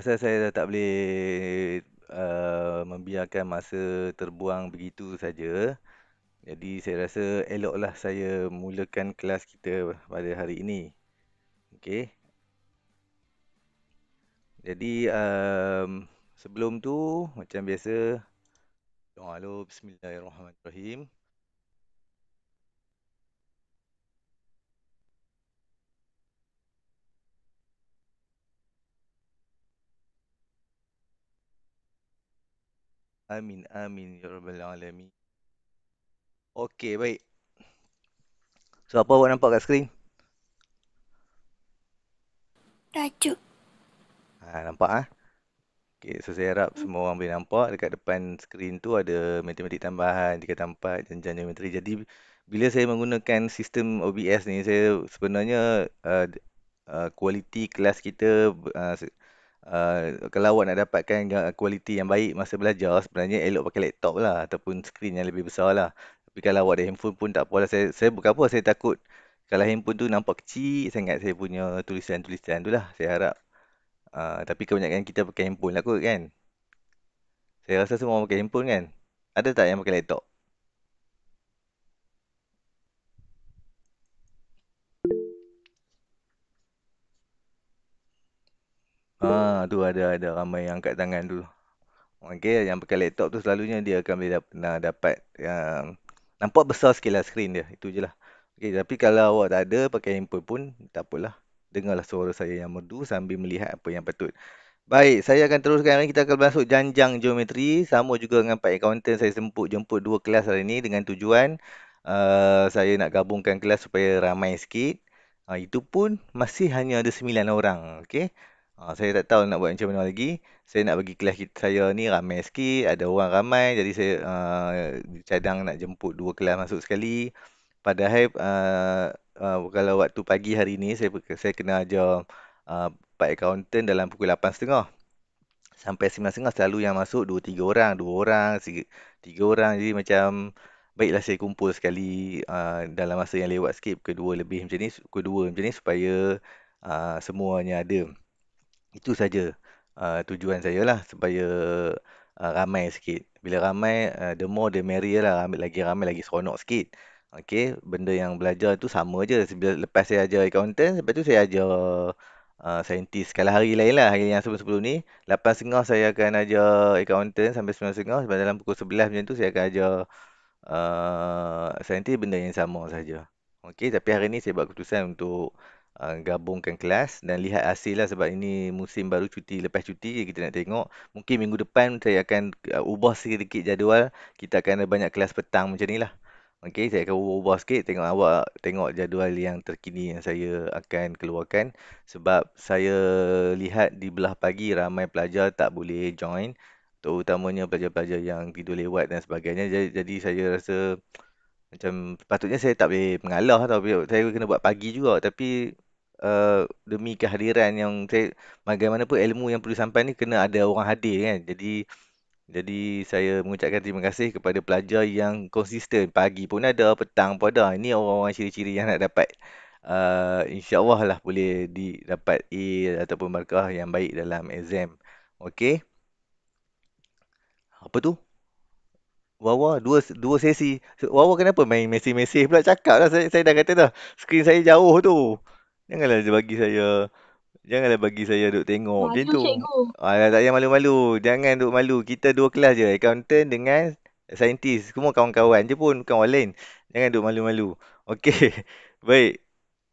rasa saya dah tak boleh uh, membiarkan masa terbuang begitu saja. Jadi saya rasa eloklah saya mulakan kelas kita pada hari ini. Okey. Jadi um, sebelum tu macam biasa doa lo bismillahirrahmanirrahim. Amin, amin, ya Rabbal Alamin. Okey, baik. So, apa awak nampak kat skrin? Tajuk. Ha, nampak ah. Ha? so saya harap hmm. semua orang boleh nampak dekat depan skrin tu ada matematik tambahan, tiga tampat dan janji geometri. Jadi, bila saya menggunakan sistem OBS ni, saya sebenarnya uh, uh kualiti uh, kelas kita uh, uh, kalau awak nak dapatkan kualiti yang baik masa belajar sebenarnya elok pakai laptop lah ataupun skrin yang lebih besar lah tapi kalau awak ada handphone pun tak apalah saya, saya bukan apa saya takut kalau handphone tu nampak kecil sangat saya punya tulisan-tulisan tu lah saya harap uh, tapi kebanyakan kita pakai handphone lah kot kan saya rasa semua orang pakai handphone kan ada tak yang pakai laptop Ah, tu ada ada ramai yang angkat tangan tu. Okey, yang pakai laptop tu selalunya dia akan boleh dapat, nah, dapat yang um, nampak besar sikit lah screen dia. Itu je lah. Okay, tapi kalau awak tak ada pakai handphone pun, tak apalah. Dengarlah suara saya yang merdu sambil melihat apa yang patut. Baik, saya akan teruskan hari ini. Kita akan masuk janjang geometri. Sama juga dengan Pak Accountant saya sempuk jemput dua kelas hari ini dengan tujuan uh, saya nak gabungkan kelas supaya ramai sikit. Uh, itu pun masih hanya ada sembilan orang. Okey. Uh, saya tak tahu nak buat macam mana lagi. Saya nak bagi kelas kita, saya ni ramai sikit, ada orang ramai. Jadi saya uh, cadang nak jemput dua kelas masuk sekali. Padahal uh, uh, kalau waktu pagi hari ni, saya, saya kena ajar uh, Pak Accountant dalam pukul 8.30. Sampai 9.30 selalu yang masuk 2-3 orang, 2 orang, 3 orang. Jadi macam baiklah saya kumpul sekali uh, dalam masa yang lewat sikit. Pukul 2 lebih macam ni, pukul 2 macam ni supaya uh, semuanya ada. Itu saja uh, tujuan saya lah supaya uh, ramai sikit. Bila ramai, uh, the more the merrier lah. Ambil lagi ramai, lagi seronok sikit. Okay, benda yang belajar tu sama je. Lepas saya ajar accountant, lepas tu saya ajar uh, saintis. Kalau hari lain lah, hari yang sebelum-sebelum ni. 8.30 saya akan ajar accountant sampai 9.30. Sebab dalam pukul sebelah macam tu saya akan ajar uh, saintis benda yang sama saja. Okay, tapi hari ni saya buat keputusan untuk Uh, gabungkan kelas dan lihat hasil lah sebab ini musim baru cuti lepas cuti kita nak tengok mungkin minggu depan saya akan uh, ubah sedikit jadual kita akan ada banyak kelas petang macam ni lah Okey, saya akan ubah, ubah sikit tengok awak tengok jadual yang terkini yang saya akan keluarkan sebab saya lihat di belah pagi ramai pelajar tak boleh join terutamanya pelajar-pelajar yang tidur lewat dan sebagainya jadi, jadi saya rasa macam patutnya saya tak boleh mengalah tapi saya kena buat pagi juga tapi Eh, demi kehadiran yang saya bagaimanapun ilmu yang perlu sampai ni kena ada orang hadir kan. Jadi jadi saya mengucapkan terima kasih kepada pelajar yang konsisten. Pagi pun ada, petang pun ada. Ini orang-orang ciri-ciri yang nak dapat uh, insya-Allah lah boleh dapat A ataupun markah yang baik dalam exam. Okey. Apa tu? Wawa, dua dua sesi. Wawa kenapa main mesej-mesej pula cakap lah. Saya, saya dah kata dah, screen saya jauh tu. Janganlah dia bagi saya Janganlah bagi saya duk tengok macam tu. Malu cikgu. Ah, tak payah malu-malu. Jangan duk malu. Kita dua kelas je. Accountant dengan saintis. Semua kawan-kawan je pun. Bukan orang lain. Jangan duk malu-malu. Okay. Baik.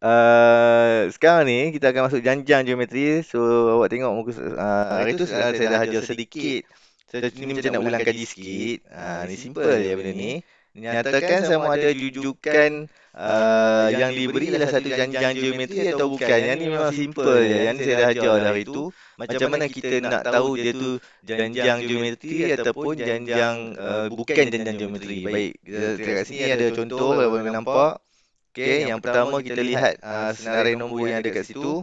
Uh, sekarang ni kita akan masuk janjang geometri. So awak tengok muka. Uh, hari tu saya, dah ajar sedikit. sedikit. So, so ni macam nak ulang kaji sikit. Ah, uh, ni simple je benda ni. ni. Nyatakan sama ada jujukan uh, ah, ah, yang, diberi adalah lah satu janjian geometri atau bukan. Yang ni memang simple je. Yang saya dah ajar dah itu. Macam mana kita nak tahu dia tu janjian geometri ataupun janjian uh, ah, bukan janjian geometri. Baik. Kita eh, kat sini ada contoh lah, kalau boleh nampak. okay yang, pertama kita lihat uh, senarai nombor yang ada kat situ.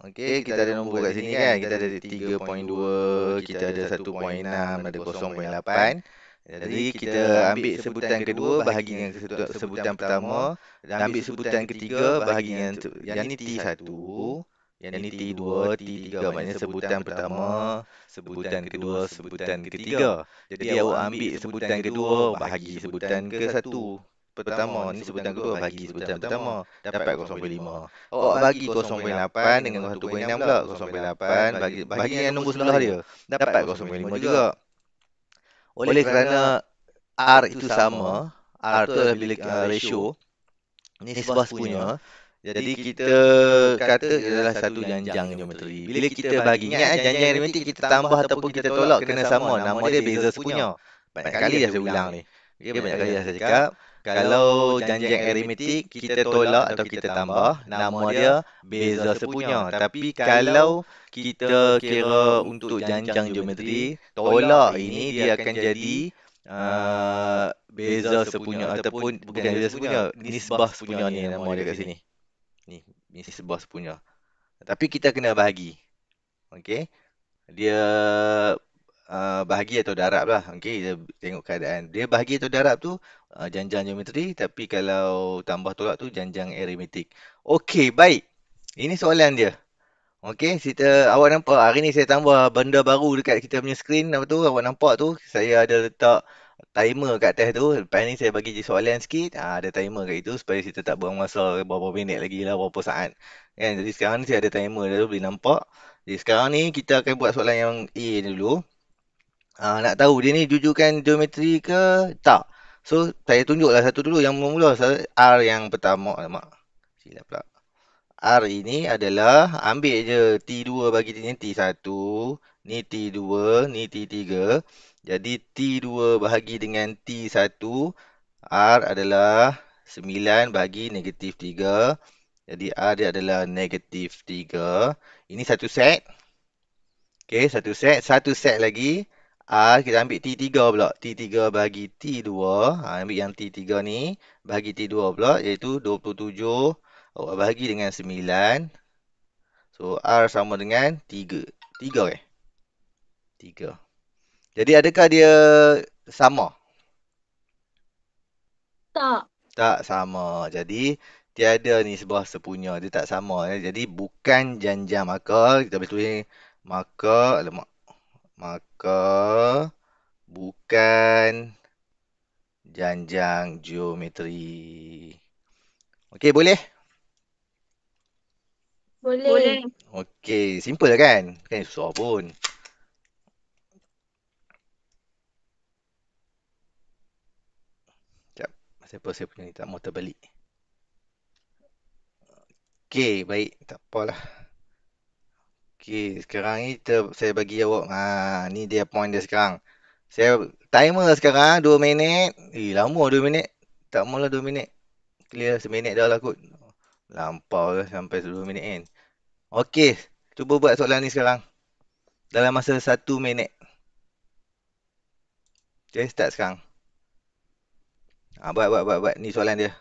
Okey, kita ada nombor kat sini kan? kan. Kita ada 3.2, kita ada 1.6, ada 0.8. Jadi kita ambil sebutan kedua bahagi dengan sebutan pertama dan ambil sebutan ketiga bahagi dengan yang ni T1. Yang ini T2, T3 maknanya sebutan pertama, sebutan kedua, sebutan ketiga. Jadi awak ambil sebutan kedua bahagi sebutan ke satu pertama ni sebutan kedua bagi sebutan pertama dapat 0.5 oh bagi 0.8 dengan 1.6 pula 0.8 bagi bagi yang nombor sebelah dia dapat 0.5 juga oleh kerana R itu sama R tu adalah bilik uh, uh ratio sebab punya jadi kita kata adalah satu janjang geometri. Bila kita bagi ingat janjang geometri kita tambah ataupun kita tolak kena sama nama dia beza sepunya. Banyak kali dah saya ulang ni. Okey banyak kali saya cakap. Kalau janjian aritmetik kita tolak atau kita tambah nama dia beza sepunya tapi kalau kita kira untuk janjian geometri tolak ini dia akan jadi uh, uh, beza sepunya ataupun bukan beza sepunya nisbah sepunya ni nama dia kat sini ni nisbah sepunya tapi kita kena bahagi okey dia uh, bahagi atau darab lah Okay? kita tengok keadaan dia bahagi atau darab tu Ah, janjang geometri tapi kalau tambah tolak tu janjang aritmetik. Okey, baik. Ini soalan dia. Okey, kita awak nampak hari ni saya tambah benda baru dekat kita punya screen apa tu? Awak nampak tu saya ada letak timer kat atas tu. Lepas ni saya bagi je soalan sikit. Ha, ada timer kat itu supaya kita tak buang masa berapa minit lagi lah, berapa saat. Kan? Jadi sekarang ni saya ada timer tu boleh nampak. Jadi sekarang ni kita akan buat soalan yang A dulu. Ha, nak tahu dia ni jujukan geometri ke tak? So saya tunjuklah satu dulu yang mula-mula R yang pertama mak. Silap pula. R ini adalah ambil je T2 bagi T1, ni T2, ni T3. Jadi T2 bahagi dengan T1 R adalah 9 bagi negatif 3. Jadi R dia adalah negatif 3. Ini satu set. Okay, satu set. Satu set lagi. R ah, kita ambil T3 pula. T3 bagi T2. Ha, ah, ambil yang T3 ni. Bagi T2 pula. Iaitu 27 oh, bagi dengan 9. So R sama dengan 3. 3 eh. 3. Jadi adakah dia sama? Tak. Tak sama. Jadi tiada ni sebuah sepunya. Dia tak sama. Eh. Jadi bukan janjang maka. Kita boleh tulis maka. Alamak maka bukan janjang geometri. Okey, boleh? Boleh. boleh. Okey, simple kan? Kan susah pun. Sekejap, masa apa saya punya ni tak mau terbalik. Okey, baik. Tak apalah. Okey, sekarang ni ter, saya bagi awak ha ni dia point dia sekarang. Saya timer sekarang 2 minit. Eh lama 2 minit. Tak mula 2 minit. Clear seminit minit dah lah kut. Lampau ke lah sampai 2 minit kan. Okey, cuba buat soalan ni sekarang. Dalam masa 1 minit. Okey, start sekarang. Ah ha, buat buat buat buat ni soalan dia.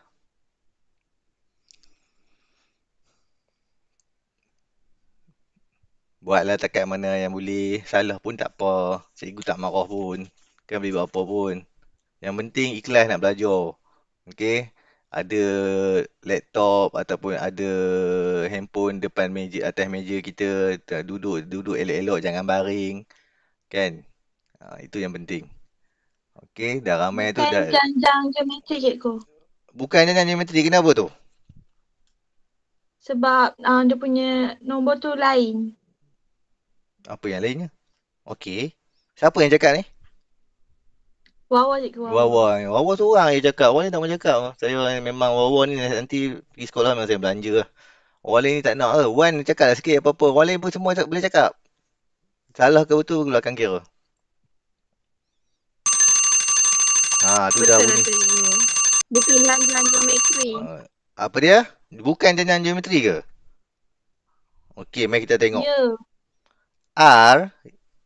Buatlah takat mana yang boleh. Salah pun tak apa. Cikgu tak marah pun. Kan boleh buat apa pun. Yang penting ikhlas nak belajar. Okey. Ada laptop ataupun ada handphone depan meja atas meja kita duduk duduk elok-elok jangan baring. Kan? Ha, itu yang penting. Okey, dah ramai Bukan tu dah. Janjang geometri cikgu. Bukan janjang geometri kenapa tu? Sebab uh, dia punya nombor tu lain. Apa yang lainnya? Okey. Siapa yang cakap ni? Wawa je ke Wawa? Wawa. Wawa seorang je cakap. Wawa ni tak mahu cakap. Saya memang Wawa ni nanti pergi sekolah memang saya belanja lah. Wawa ni tak nak lah. Wan cakap lah sikit apa-apa. Wawa pun semua cakap, boleh cakap. Salah ke betul ke belakang kira? Ha, tu betul dah bunyi. Bukan jalan geometri. Ha, apa dia? Bukan jalan geometri ke? Okey, mari kita tengok. Ya. Yeah. R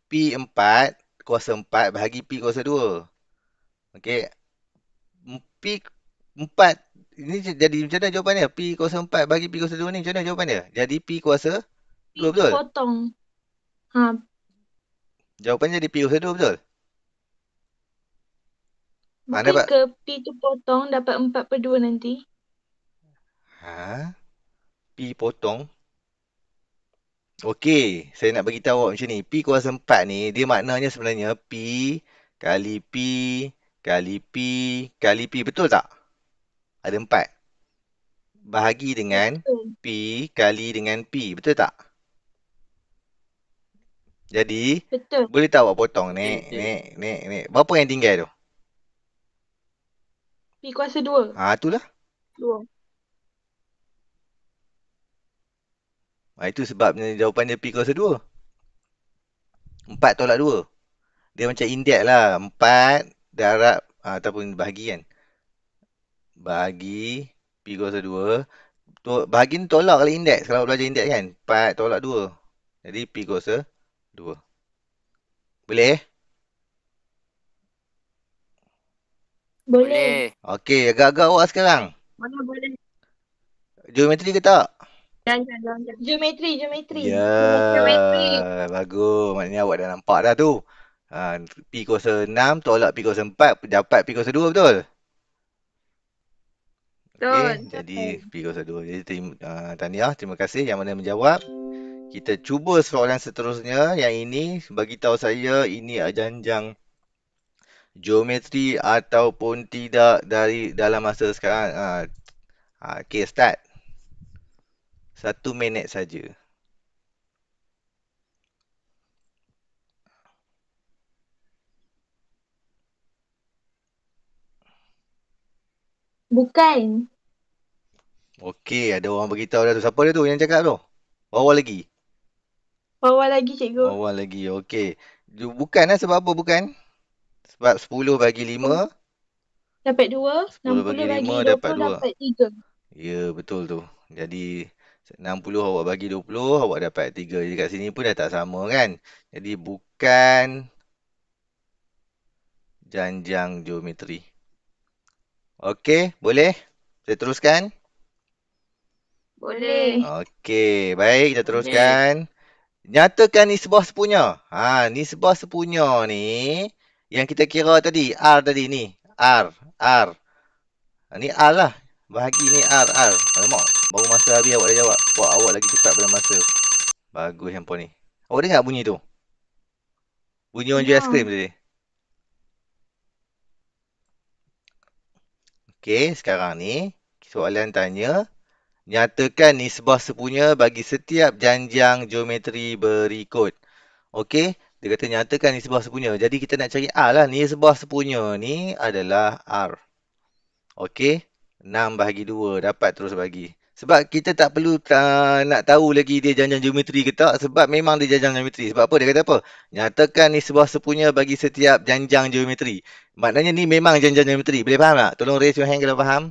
P4 kuasa 4 bahagi P kuasa 2. Okey. P 4 ini jadi macam mana jawapannya? P kuasa 4 bagi P kuasa 2 ni macam mana jawapannya? Jadi P kuasa 2 P betul? Potong. Ha. Jawapannya jadi P kuasa 2 betul? Mana Pika P tu potong dapat 4 per 2 nanti. Ha? P potong Okey, saya nak bagi tahu macam ni. Pi kuasa 4 ni dia maknanya sebenarnya pi kali pi kali pi kali pi betul tak? Ada 4. Bahagi dengan pi kali dengan pi, betul tak? Jadi, betul. boleh tahu awak potong ni, ni, ni, ni. Berapa yang tinggal tu? Pi kuasa 2. Ah, ha, itulah. 2. Ha, itu sebabnya jawapan dia P kuasa 2. 4 tolak 2. Dia macam indek lah. 4 darab ah, ataupun bahagi kan. Bahagi P kuasa 2. To, bahagi ni tolak kali indek. Kalau belajar indek kan. 4 tolak 2. Jadi P kuasa 2. Eh? Boleh? Boleh. Okey. Agak-agak awak sekarang. Mana boleh. Geometri ke tak? Jangan, jangan, jangan. Geometri, geometri. Ya, yeah. bagus. Maknanya awak dah nampak dah tu. Ha, P kuasa 6 tolak P kuasa 4 dapat P kuasa 2 betul? Betul. Okay, jadi P kuasa 2. Jadi terima, uh, ha, Tania, terima kasih yang mana menjawab. Kita cuba soalan seterusnya. Yang ini, bagi tahu saya ini janjang geometri ataupun tidak dari dalam masa sekarang. Ha, uh, ha, okay, start satu minit saja. Bukan. Okey, ada orang beritahu dah tu. Siapa dia tu yang cakap tu? Bawa lagi. Bawa lagi, cikgu. Bawa lagi, okey. Bukan lah sebab apa bukan? Sebab 10 bagi 5. Dapat 2. 60 bagi 5, dapat 2. Dapat Ya, betul tu. Jadi, 60 awak bagi 20 awak dapat 3 jadi kat sini pun dah tak sama kan jadi bukan janjang geometri okey boleh saya teruskan boleh okey baik kita teruskan boleh. nyatakan nisbah sepunya ha nisbah sepunya ni yang kita kira tadi r tadi ni r r ha, ni r lah bahagi ni r r alamak Baru masa habis awak dah jawab. Wah, awak lagi cepat pada masa. Bagus handphone ni. Awak dengar bunyi tu? Bunyi orang jual es ya. krim tadi. Okey, sekarang ni soalan tanya. Nyatakan nisbah sepunya bagi setiap janjang geometri berikut. Okay, dia kata nyatakan nisbah sepunya. Jadi kita nak cari R lah. Nisbah sepunya ni adalah R. Okay, 6 bahagi 2 dapat terus bagi sebab kita tak perlu ta, uh, nak tahu lagi dia jajang geometri ke tak sebab memang dia jajang geometri sebab apa dia kata apa nyatakan ni sebuah sepunya bagi setiap jajang geometri maknanya ni memang jajang geometri boleh faham tak tolong raise your hand kalau faham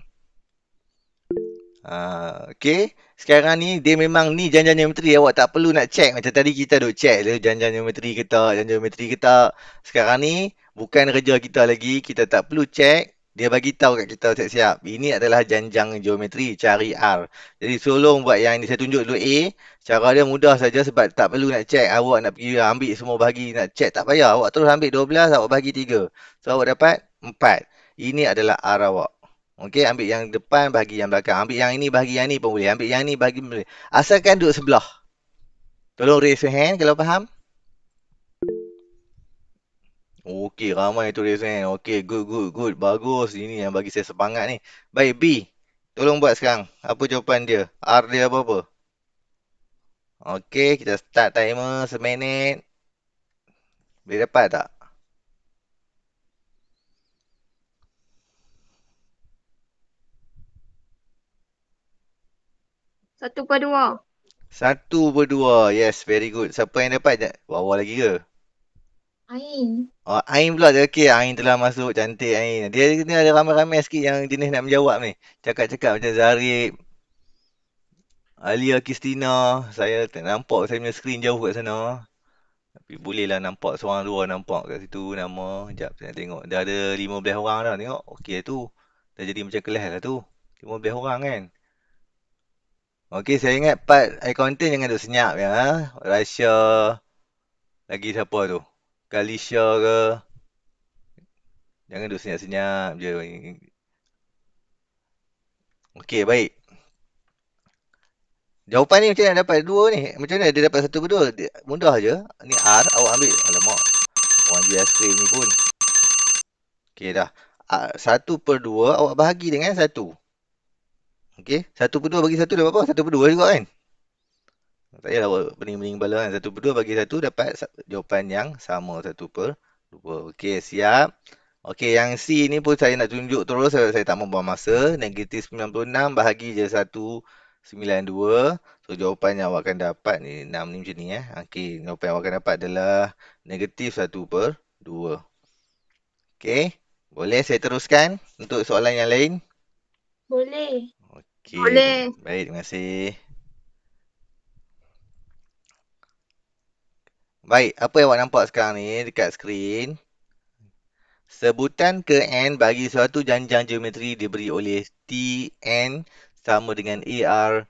uh, ah, okay sekarang ni dia memang ni jajang geometri awak tak perlu nak check macam tadi kita duk check dia jajang geometri ke tak jajang geometri ke tak sekarang ni bukan kerja kita lagi kita tak perlu check dia bagi tahu kat kita siap-siap. Ini adalah janjang geometri cari R. Jadi tolong buat yang ini saya tunjuk dulu A. Cara dia mudah saja sebab tak perlu nak check awak nak pergi ambil semua bahagi nak check tak payah. Awak terus ambil 12 awak bagi 3. So awak dapat 4. Ini adalah R awak. Okey ambil yang depan bahagi yang belakang. Ambil yang ini bahagi yang ni pun boleh. Ambil yang ni bahagi boleh. Asalkan duduk sebelah. Tolong raise your hand kalau faham. Okey, ramai tu dia sen. Okey, good, good, good. Bagus. Ini yang bagi saya semangat ni. Baik, B. Tolong buat sekarang. Apa jawapan dia? R dia apa-apa? Okey, kita start timer seminit. Boleh dapat tak? Satu per dua. Satu per dua. Yes, very good. Siapa yang dapat? Bawa lagi ke? Ain. Oh, Ain pula dia okey. Ain telah masuk cantik Ain. Dia ni ada ramai-ramai sikit yang jenis nak menjawab ni. Cakap-cakap macam Zarif. Alia Kristina, saya tak nampak saya punya screen jauh kat sana. Tapi bolehlah nampak seorang dua nampak kat situ nama. Jap saya tengok. Dah ada 15 orang dah tengok. Okey tu. Dah jadi macam kelas lah tu. 15 orang kan. Okey saya ingat part air content jangan duk senyap ya. Russia. Lagi siapa tu? Kalisha ke Jangan duduk senyap-senyap je Okey baik Jawapan ni macam mana dapat dua ni Macam mana dia dapat satu ke dua Mudah je Ni R awak ambil Alamak Orang US frame ni pun Okey dah Satu per dua awak bahagi dengan satu Okey satu per dua bagi satu dah berapa Satu per dua juga kan tak payahlah bening-bening kepala kan. Satu per dua bagi satu dapat jawapan yang sama satu per dua. Okey, siap. Okey, yang C ni pun saya nak tunjuk terus. Saya, saya tak membuang masa. Negatif 96 bahagi je 192. So, jawapan yang awak akan dapat ni enam ni macam ni eh. Okey, jawapan yang awak akan dapat adalah negatif satu per dua. Okey, boleh saya teruskan untuk soalan yang lain? Boleh. Okey. Boleh. Baik, terima kasih. Baik, apa yang awak nampak sekarang ni dekat skrin? Sebutan ke N bagi suatu janjang geometri diberi oleh t n sama dengan r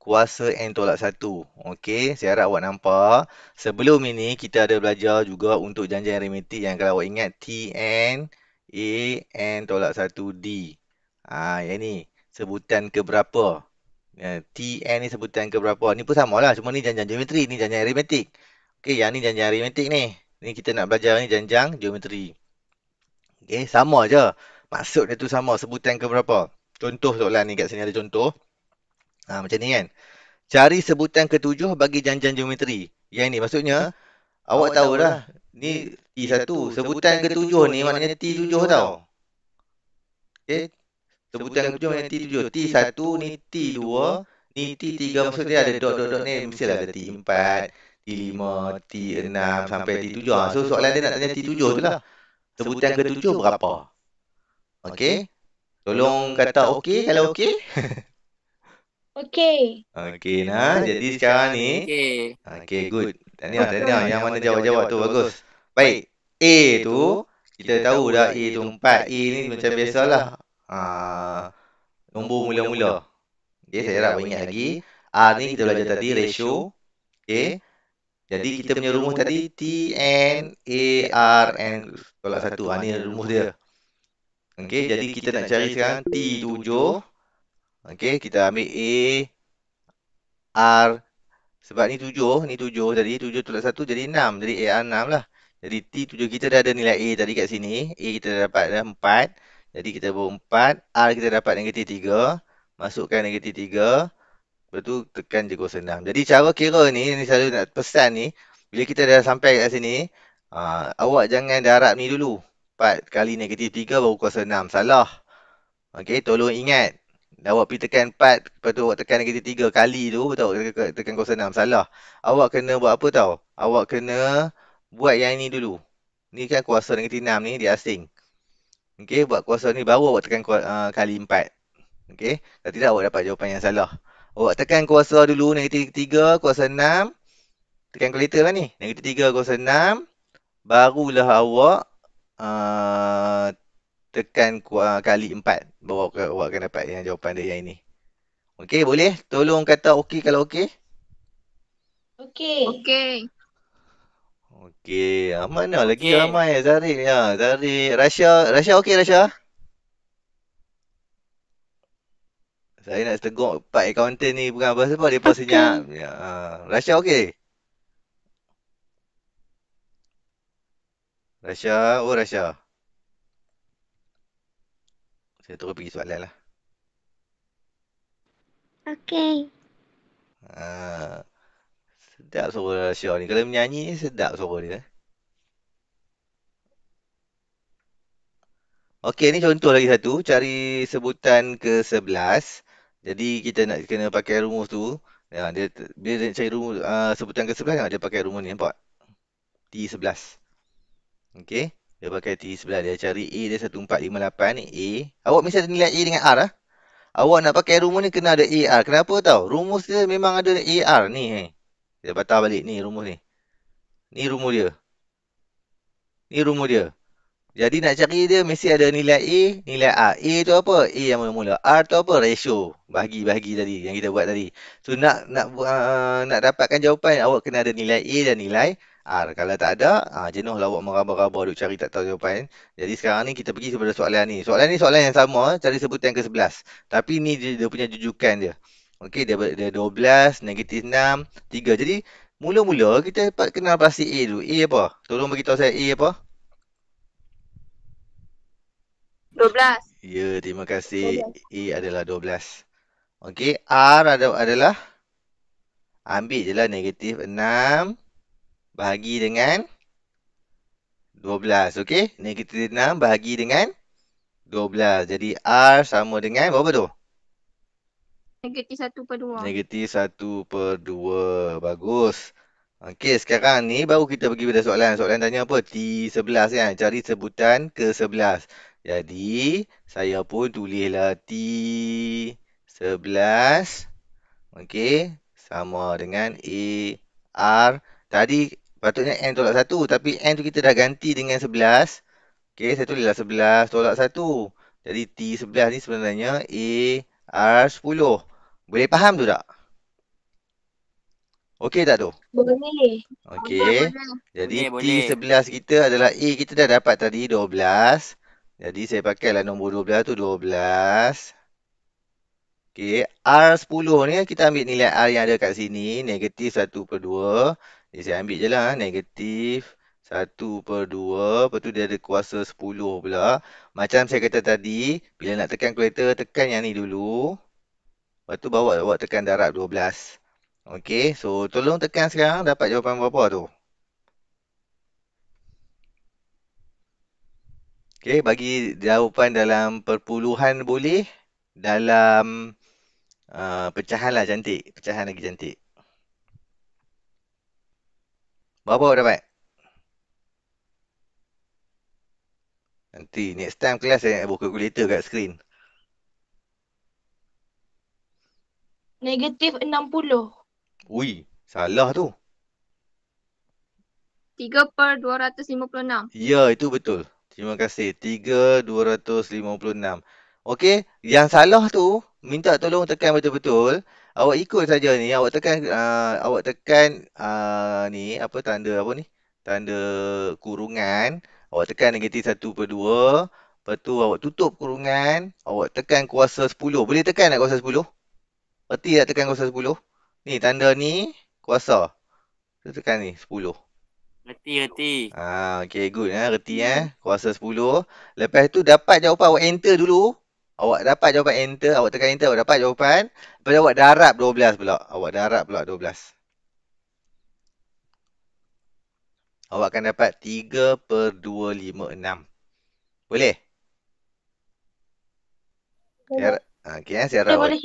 kuasa N tolak 1. Okey, saya harap awak nampak. Sebelum ini kita ada belajar juga untuk janjang aritmetik yang kalau awak ingat t n TN n tolak 1D. Ah, ha, yang ni sebutan ke berapa? Ya, TN ni sebutan ke berapa? Ni pun samalah, cuma ni janjang geometri, ni janjang aritmetik. Okey, yang ni janjang aritmetik ni. Ni kita nak belajar ni janjang geometri. Okey, sama aja. Maksud dia tu sama sebutan ke berapa. Contoh soalan ni kat sini ada contoh. Ha, macam ni kan. Cari sebutan ketujuh bagi janjang geometri. Yang ni maksudnya awak, awak tahu dah. Ni T1. Sebutan, sebutan ketujuh ni maknanya T7 tau. Okey. Sebutan ketujuh yang T7. T1 ni T2. Ni T3. Maksudnya ada dot-dot ni. Mestilah ada T4. T5, T6 sampai T7. Ah, so soalan dia nak tanya T7 tu lah. Sebutan ke 7 berapa? Okey. Tolong kata okey kalau okey. okey. Okey nah. Jadi sekarang ni. Okey. Okey good. Tanya tanya yang mana jawab-jawab tu bagus. Baik. A tu kita tahu dah A tu 4. A ni macam biasalah. Ha nombor mula-mula. Okey saya harap ingat lagi. R ni kita belajar tadi ratio. Okey. Jadi kita punya rumus tadi T N A R N tolak satu. ini ah, rumus dia. Okey, hmm. jadi kita nak cari sekarang T tujuh. Okey, kita ambil A R sebab ni tujuh, ni tujuh. Jadi tujuh tolak satu jadi enam. Jadi AR enam lah. Jadi T tujuh kita dah ada nilai A tadi kat sini. A kita dah dapat dah empat. Jadi kita buat empat. R kita dapat negatif tiga. Masukkan negatif tiga. Lepas tu tekan je kuasa enam. Jadi cara kira ni, ni selalu nak pesan ni. Bila kita dah sampai kat sini, uh, awak jangan darab ni dulu. Empat kali negatif tiga baru kuasa enam. Salah. Okay, tolong ingat. Awak pergi tekan empat, lepas tu awak tekan negatif tiga kali tu, tau, tekan kuasa enam. Salah. Awak kena buat apa tau? Awak kena buat yang ni dulu. Ni kan kuasa negatif enam ni, dia asing. Okay, buat kuasa ni baru awak tekan uh, kali empat. Okay, kalau tidak awak dapat jawapan yang salah. Awak oh, tekan kuasa dulu negatif tiga kuasa enam Tekan kalkulator lah ni. Negatif tiga kuasa 6. Barulah awak uh, tekan uh, kali 4. Baru awak akan dapat yang jawapan dia yang ini. Okey boleh? Tolong kata okey kalau okey. Okey. Okey. Okey. Mana okay. lagi ramai Zarif? Ya, Zarif. Rasha. Rasha okey Rasha? Okey. Saya nak tengok Pak accountant ni Bukan apa sebab Dia pun senyap ya, uh, ah. Rasha okey Rasha Oh Rasha Saya terus pergi soalan lah Okey uh, Sedap suara Rasha ni Kalau menyanyi ni sedap suara dia Okey ni contoh lagi satu Cari sebutan ke sebelas Okey jadi kita nak kena pakai rumus tu. Ya, dia bila dia cari rumus uh, sebutan ke sebelah dia pakai rumus ni nampak. T11. Okey. Dia pakai T11 dia cari A dia 1458 ni A. Awak mesti nilai A dengan R ah. Awak nak pakai rumus ni kena ada R. Kenapa tahu? Rumus dia memang ada R ni. Eh. Dia patah balik ni rumus ni. Ni rumus dia. Ni rumus dia. Jadi nak cari dia mesti ada nilai A, nilai a A tu apa? A yang mula-mula. R tu apa? Ratio. Bahagi-bahagi tadi yang kita buat tadi. So nak nak uh, nak dapatkan jawapan awak kena ada nilai A dan nilai R. Kalau tak ada, uh, ah, jenuhlah awak meraba-raba duk cari tak tahu jawapan. Jadi sekarang ni kita pergi kepada soalan ni. Soalan ni soalan yang sama, cari sebutan ke-11. Tapi ni dia, dia punya jujukan dia. Okey, dia, dia 12, negatif 6, 3. Jadi mula-mula kita dapat kenal pasti A dulu. A apa? Tolong bagi beritahu saya A apa? 12. Ya, terima kasih. 12. E adalah 12. Okey, R ada, adalah ambil je lah negatif 6 bahagi dengan 12. Okey, negatif 6 bahagi dengan 12. Jadi R sama dengan berapa tu? Negatif 1 per 2. Negatif 1 per 2. Bagus. Okey, sekarang ni baru kita pergi pada soalan. Soalan tanya apa? T11 kan? Cari sebutan ke 11. Jadi, saya pun tulislah T11 Okey, sama dengan A, R Tadi, patutnya N tolak 1 Tapi N tu kita dah ganti dengan 11 Okey, saya tulislah 11 tolak 1 Jadi, T11 ni sebenarnya A, R 10 Boleh faham tu tak? Okey tak tu? Boleh. Okey. Jadi boleh, T11 boleh. kita adalah A kita dah dapat tadi jadi saya pakai lah nombor 12 tu 12. Okey, R10 ni kita ambil nilai R yang ada kat sini. Negatif 1 per 2. Jadi saya ambil je lah. Negatif 1 per 2. Lepas tu dia ada kuasa 10 pula. Macam saya kata tadi, bila nak tekan kereta, tekan yang ni dulu. Lepas tu bawa, bawa tekan darab 12. Okey, so tolong tekan sekarang dapat jawapan berapa tu? Okey, bagi jawapan dalam perpuluhan boleh. Dalam uh, pecahan lah cantik. Pecahan lagi cantik. Berapa awak dapat? Nanti next time kelas saya buka kalkulator kat skrin. Negatif 60. Ui, salah tu. 3 per 256. Ya, itu betul. Terima kasih. 3256. Okey, yang salah tu minta tolong tekan betul-betul. Awak ikut saja ni, awak tekan uh, awak tekan uh, ni apa tanda apa ni? Tanda kurungan. Awak tekan negatif 1 per 2. Lepas tu awak tutup kurungan. Awak tekan kuasa 10. Boleh tekan tak kuasa 10? Berarti tak tekan kuasa 10? Ni tanda ni kuasa. tekan ni 10. Reti, reti. Ah, okay, good. Eh? Reti, eh. Kuasa 10. Lepas tu, dapat jawapan. Awak enter dulu. Awak dapat jawapan enter. Awak tekan enter. Awak dapat jawapan. Lepas awak darab 12 pula. Awak darab pula 12. Awak akan dapat 3 per 256. Boleh? Saya, ah, okay, eh, saya harap boleh,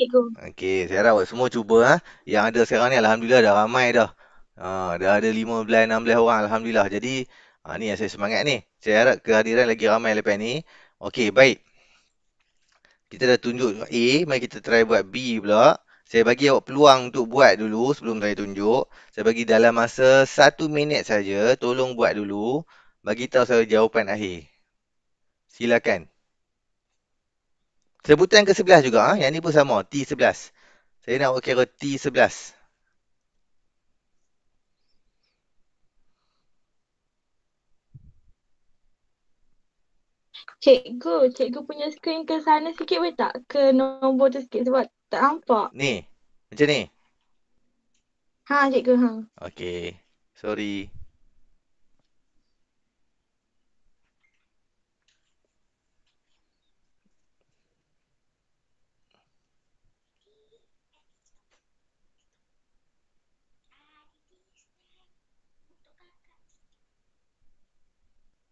Okay, saya harap semua cuba. Ha? Yang ada sekarang ni, Alhamdulillah dah ramai dah. Ha, dah ada 15 16 orang alhamdulillah. Jadi ha, ni yang saya semangat ni. Saya harap kehadiran lagi ramai lepas ni. Okey, baik. Kita dah tunjuk A, mari kita try buat B pula. Saya bagi awak peluang untuk buat dulu sebelum saya tunjuk. Saya bagi dalam masa 1 minit saja. Tolong buat dulu. Bagi tahu saya jawapan akhir. Silakan. Sebutan ke sebelah juga. Ha? Yang ni pun sama. T11. Saya nak awak kira T11. Cikgu, cikgu punya screen ke sana sikit boleh tak? Ke nombor tu sikit sebab tak nampak. Ni. Macam ni. Ha, cikgu ha. Okey. Sorry.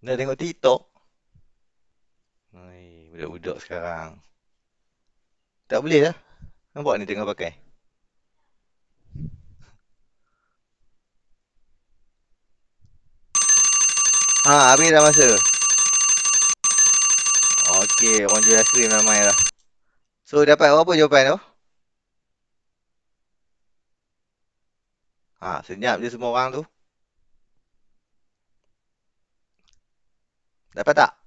Dah tengok TikTok budak-budak sekarang. Tak boleh lah. Nampak ni tengah pakai. Ha, habis dah masa. Okey, orang jual krim ramai lah. So, dapat apa jawapan tu? Ha, senyap je semua orang tu. Dapat tak?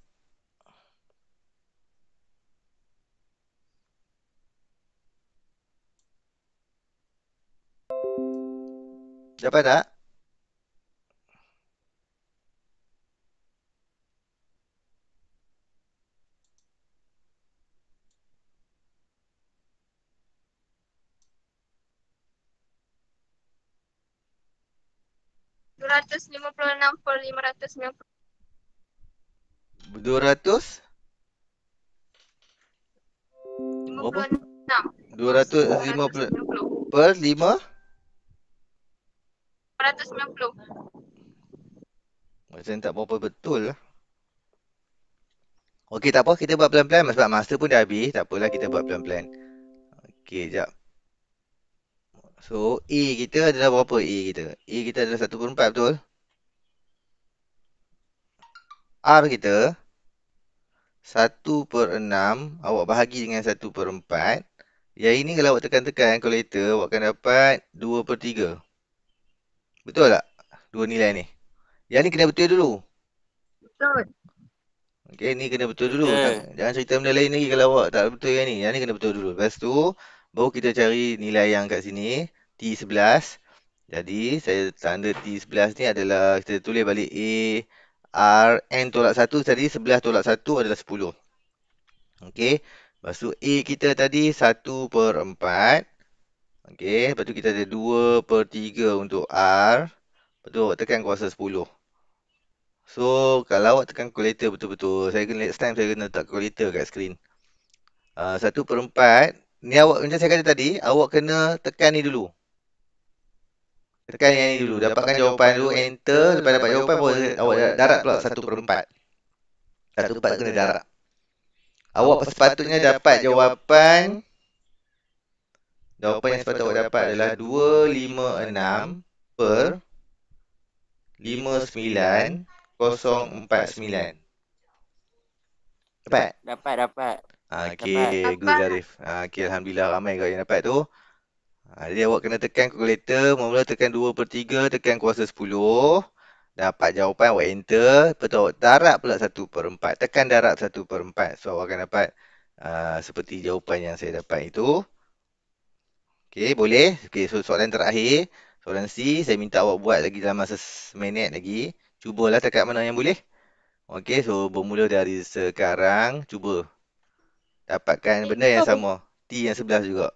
Capai tak? Dua ratus lima puluh enam per lima ratus lima puluh. Dua ratus? Dua ratus lima puluh per lima? 190. Macam tak berapa betul lah. Okey tak apa kita buat pelan-pelan sebab masa pun dah habis tak apalah kita buat pelan-pelan. Okey jap. So A kita adalah berapa A kita? A kita adalah 1/4 betul? R kita 1/6 awak bahagi dengan 1/4. Yang ini kalau awak tekan-tekan kalau kalkulator awak akan dapat 2/3. Betul tak? Dua nilai ni. Yang ni kena betul dulu. Betul. Okey, ni kena betul dulu. Yeah. Jangan cerita benda lain lagi kalau awak tak betul yang ni. Yang ni kena betul dulu. Lepas tu, baru kita cari nilai yang kat sini. T11. Jadi, saya tanda T11 ni adalah kita tulis balik A, R, N tolak 1. Jadi, 11 tolak 1 adalah 10. Okey. Lepas tu, A kita tadi 1 per 4. Okey, lepas tu kita ada 2 per 3 untuk R. Lepas tu awak tekan kuasa 10. So, kalau awak tekan calculator betul-betul, saya kena next time saya kena letak calculator kat skrin. Uh, 1 per 4. Ni awak, macam saya kata tadi, awak kena tekan ni dulu. Tekan yang ni dulu. Dapatkan jawapan dulu. Enter. Lepas dapat jawapan, awak darat pula 1 per 4. 1 per 4 kena darat. Awak sepatutnya dapat jawapan Jawapan yang sepatutnya awak dapat adalah 256 per 59049. Dapat? Dapat, dapat. Okay, dapat. Arif. Okay, Alhamdulillah ramai kau yang dapat tu. Ha, jadi awak kena tekan calculator, mula-mula tekan 2 per 3, tekan kuasa 10. Dapat jawapan, awak enter. Betul, awak darab pula 1 per 4. Tekan darab 1 per 4. So, awak akan dapat uh, seperti jawapan yang saya dapat itu. Okey, boleh. Okey, so soalan terakhir. Soalan C, saya minta awak buat lagi dalam masa seminit lagi. Cubalah dekat mana yang boleh. Okey, so bermula dari sekarang. Cuba dapatkan cikgu. benda yang sama. T yang sebelah juga.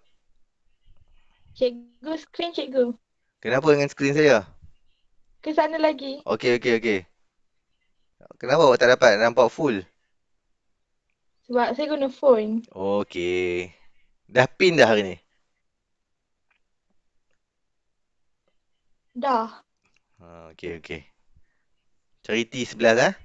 Cikgu, screen cikgu. Kenapa dengan screen saya? Ke sana lagi. Okey, okey, okey. Kenapa awak tak dapat nampak full? Sebab saya guna phone. Okey. Dah pin dah hari ni? Dah. Ha, okey okey. Cari t Eh?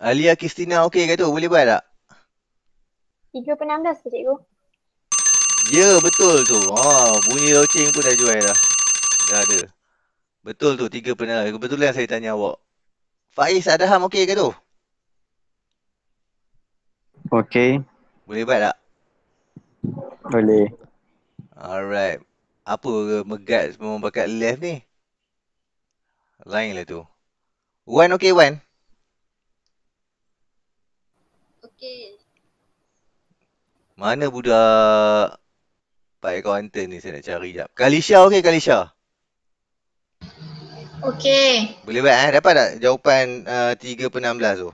Alia Kristina okey ke tu? Boleh buat tak? 3.16 cikgu. Ya, betul tu. Ha, bunyi loceng pun dah jual dah. Dah ada. Betul tu, 3.16. Kebetulan saya tanya awak. Faiz ada ham, okey ke tu? Okey. Boleh buat tak? Boleh. Alright. Apa ke megat semua bakat left ni? Lain lah tu. Wan okey Wan? Mana budak Pak Ekor ni saya nak cari jap. Kalisha okey Kalisha? Okey. Boleh buat eh? Dapat tak jawapan uh, 3 per 16 tu?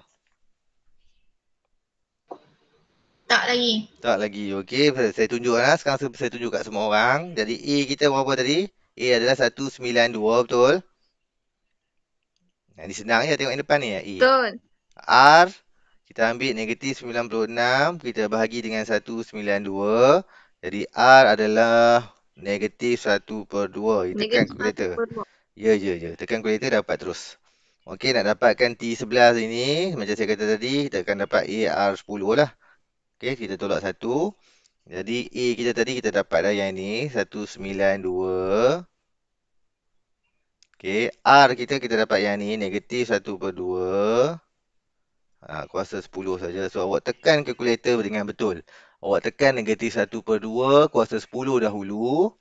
Tak lagi. Tak lagi. Okey. Saya tunjuk lah. Sekarang saya tunjuk kat semua orang. Jadi A kita berapa tadi? A adalah 192 betul? Ini senang je tengok yang depan ni ya? E. Betul. R? Kita ambil negatif 96, kita bahagi dengan 192. Jadi R adalah negatif 1 per 2. itu kan kalkulator. Ya, ya, ya. Tekan kalkulator dapat terus. Okey, nak dapatkan T11 ini, macam saya kata tadi, kita akan dapat AR10 lah. Okey, kita tolak 1. Jadi A kita tadi kita dapat dah yang ni 192. Okey, R kita kita dapat yang ni negatif 1 per 2. Ha, kuasa 10 saja. So awak tekan kalkulator dengan betul. Awak tekan negatif 1 per 2 kuasa 10 dahulu.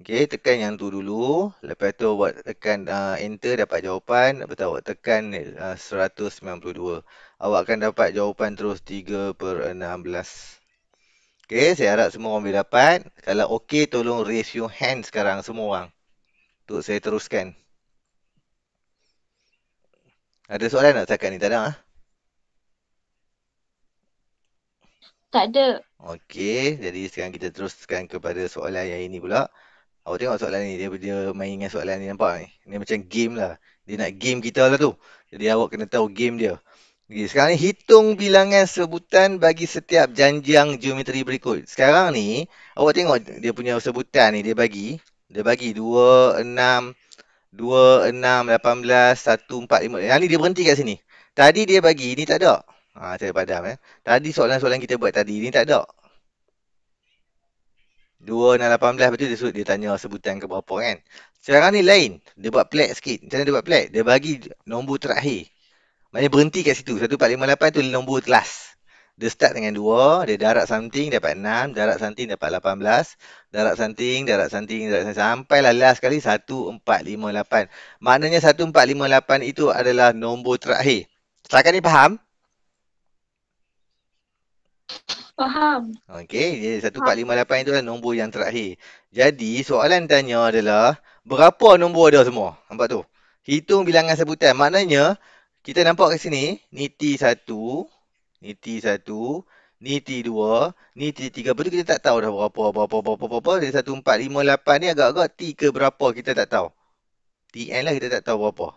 Okey, tekan yang tu dulu. Lepas tu awak tekan uh, enter dapat jawapan. Lepas tu awak tekan uh, 192. Awak akan dapat jawapan terus 3 per 16. Okey, saya harap semua orang boleh dapat. Kalau okey, tolong raise your hand sekarang semua orang. Untuk saya teruskan. Ada soalan nak cakap ni? Tak ada lah. Ha? Tak ada. Okey, jadi sekarang kita teruskan kepada soalan yang ini pula. Awak tengok soalan ni, dia, dia main dengan soalan ni nampak ni. Ni macam game lah. Dia nak game kita lah tu. Jadi awak kena tahu game dia. Okay, sekarang ni hitung bilangan sebutan bagi setiap janjang geometri berikut. Sekarang ni, awak tengok dia punya sebutan ni dia bagi. Dia bagi 2, 6, 2, 6, 18, 1, 4, 5. Yang ni dia berhenti kat sini. Tadi dia bagi, ni tak ada. Ha, tak padam eh. Tadi soalan-soalan kita buat tadi ni tak ada. 2 dan 18 betul dia, dia tanya sebutan ke berapa kan. Sekarang ni lain. Dia buat plek sikit. Macam mana dia buat plek? Dia bagi nombor terakhir. Maknanya berhenti kat situ. 1, 4, 5, 8 tu nombor kelas. Dia start dengan 2. Dia darat something dapat 6. Darat something dapat 18. Darat something, darat something, darat something. Sampailah last sekali 1, 4, 5, 8. Maknanya 1, 4, 5, 8 itu adalah nombor terakhir. Sekarang ni faham? Faham. Okey, satu empat lima lapan itu adalah nombor yang terakhir. Jadi, soalan tanya adalah berapa nombor ada semua? Nampak tu? Hitung bilangan sebutan. Maknanya, kita nampak kat sini, niti satu, niti satu, niti dua, niti tiga. Betul kita tak tahu dah berapa, berapa, berapa, berapa, berapa. satu empat lima lapan ni agak-agak T ke berapa kita tak tahu. TN lah kita tak tahu berapa.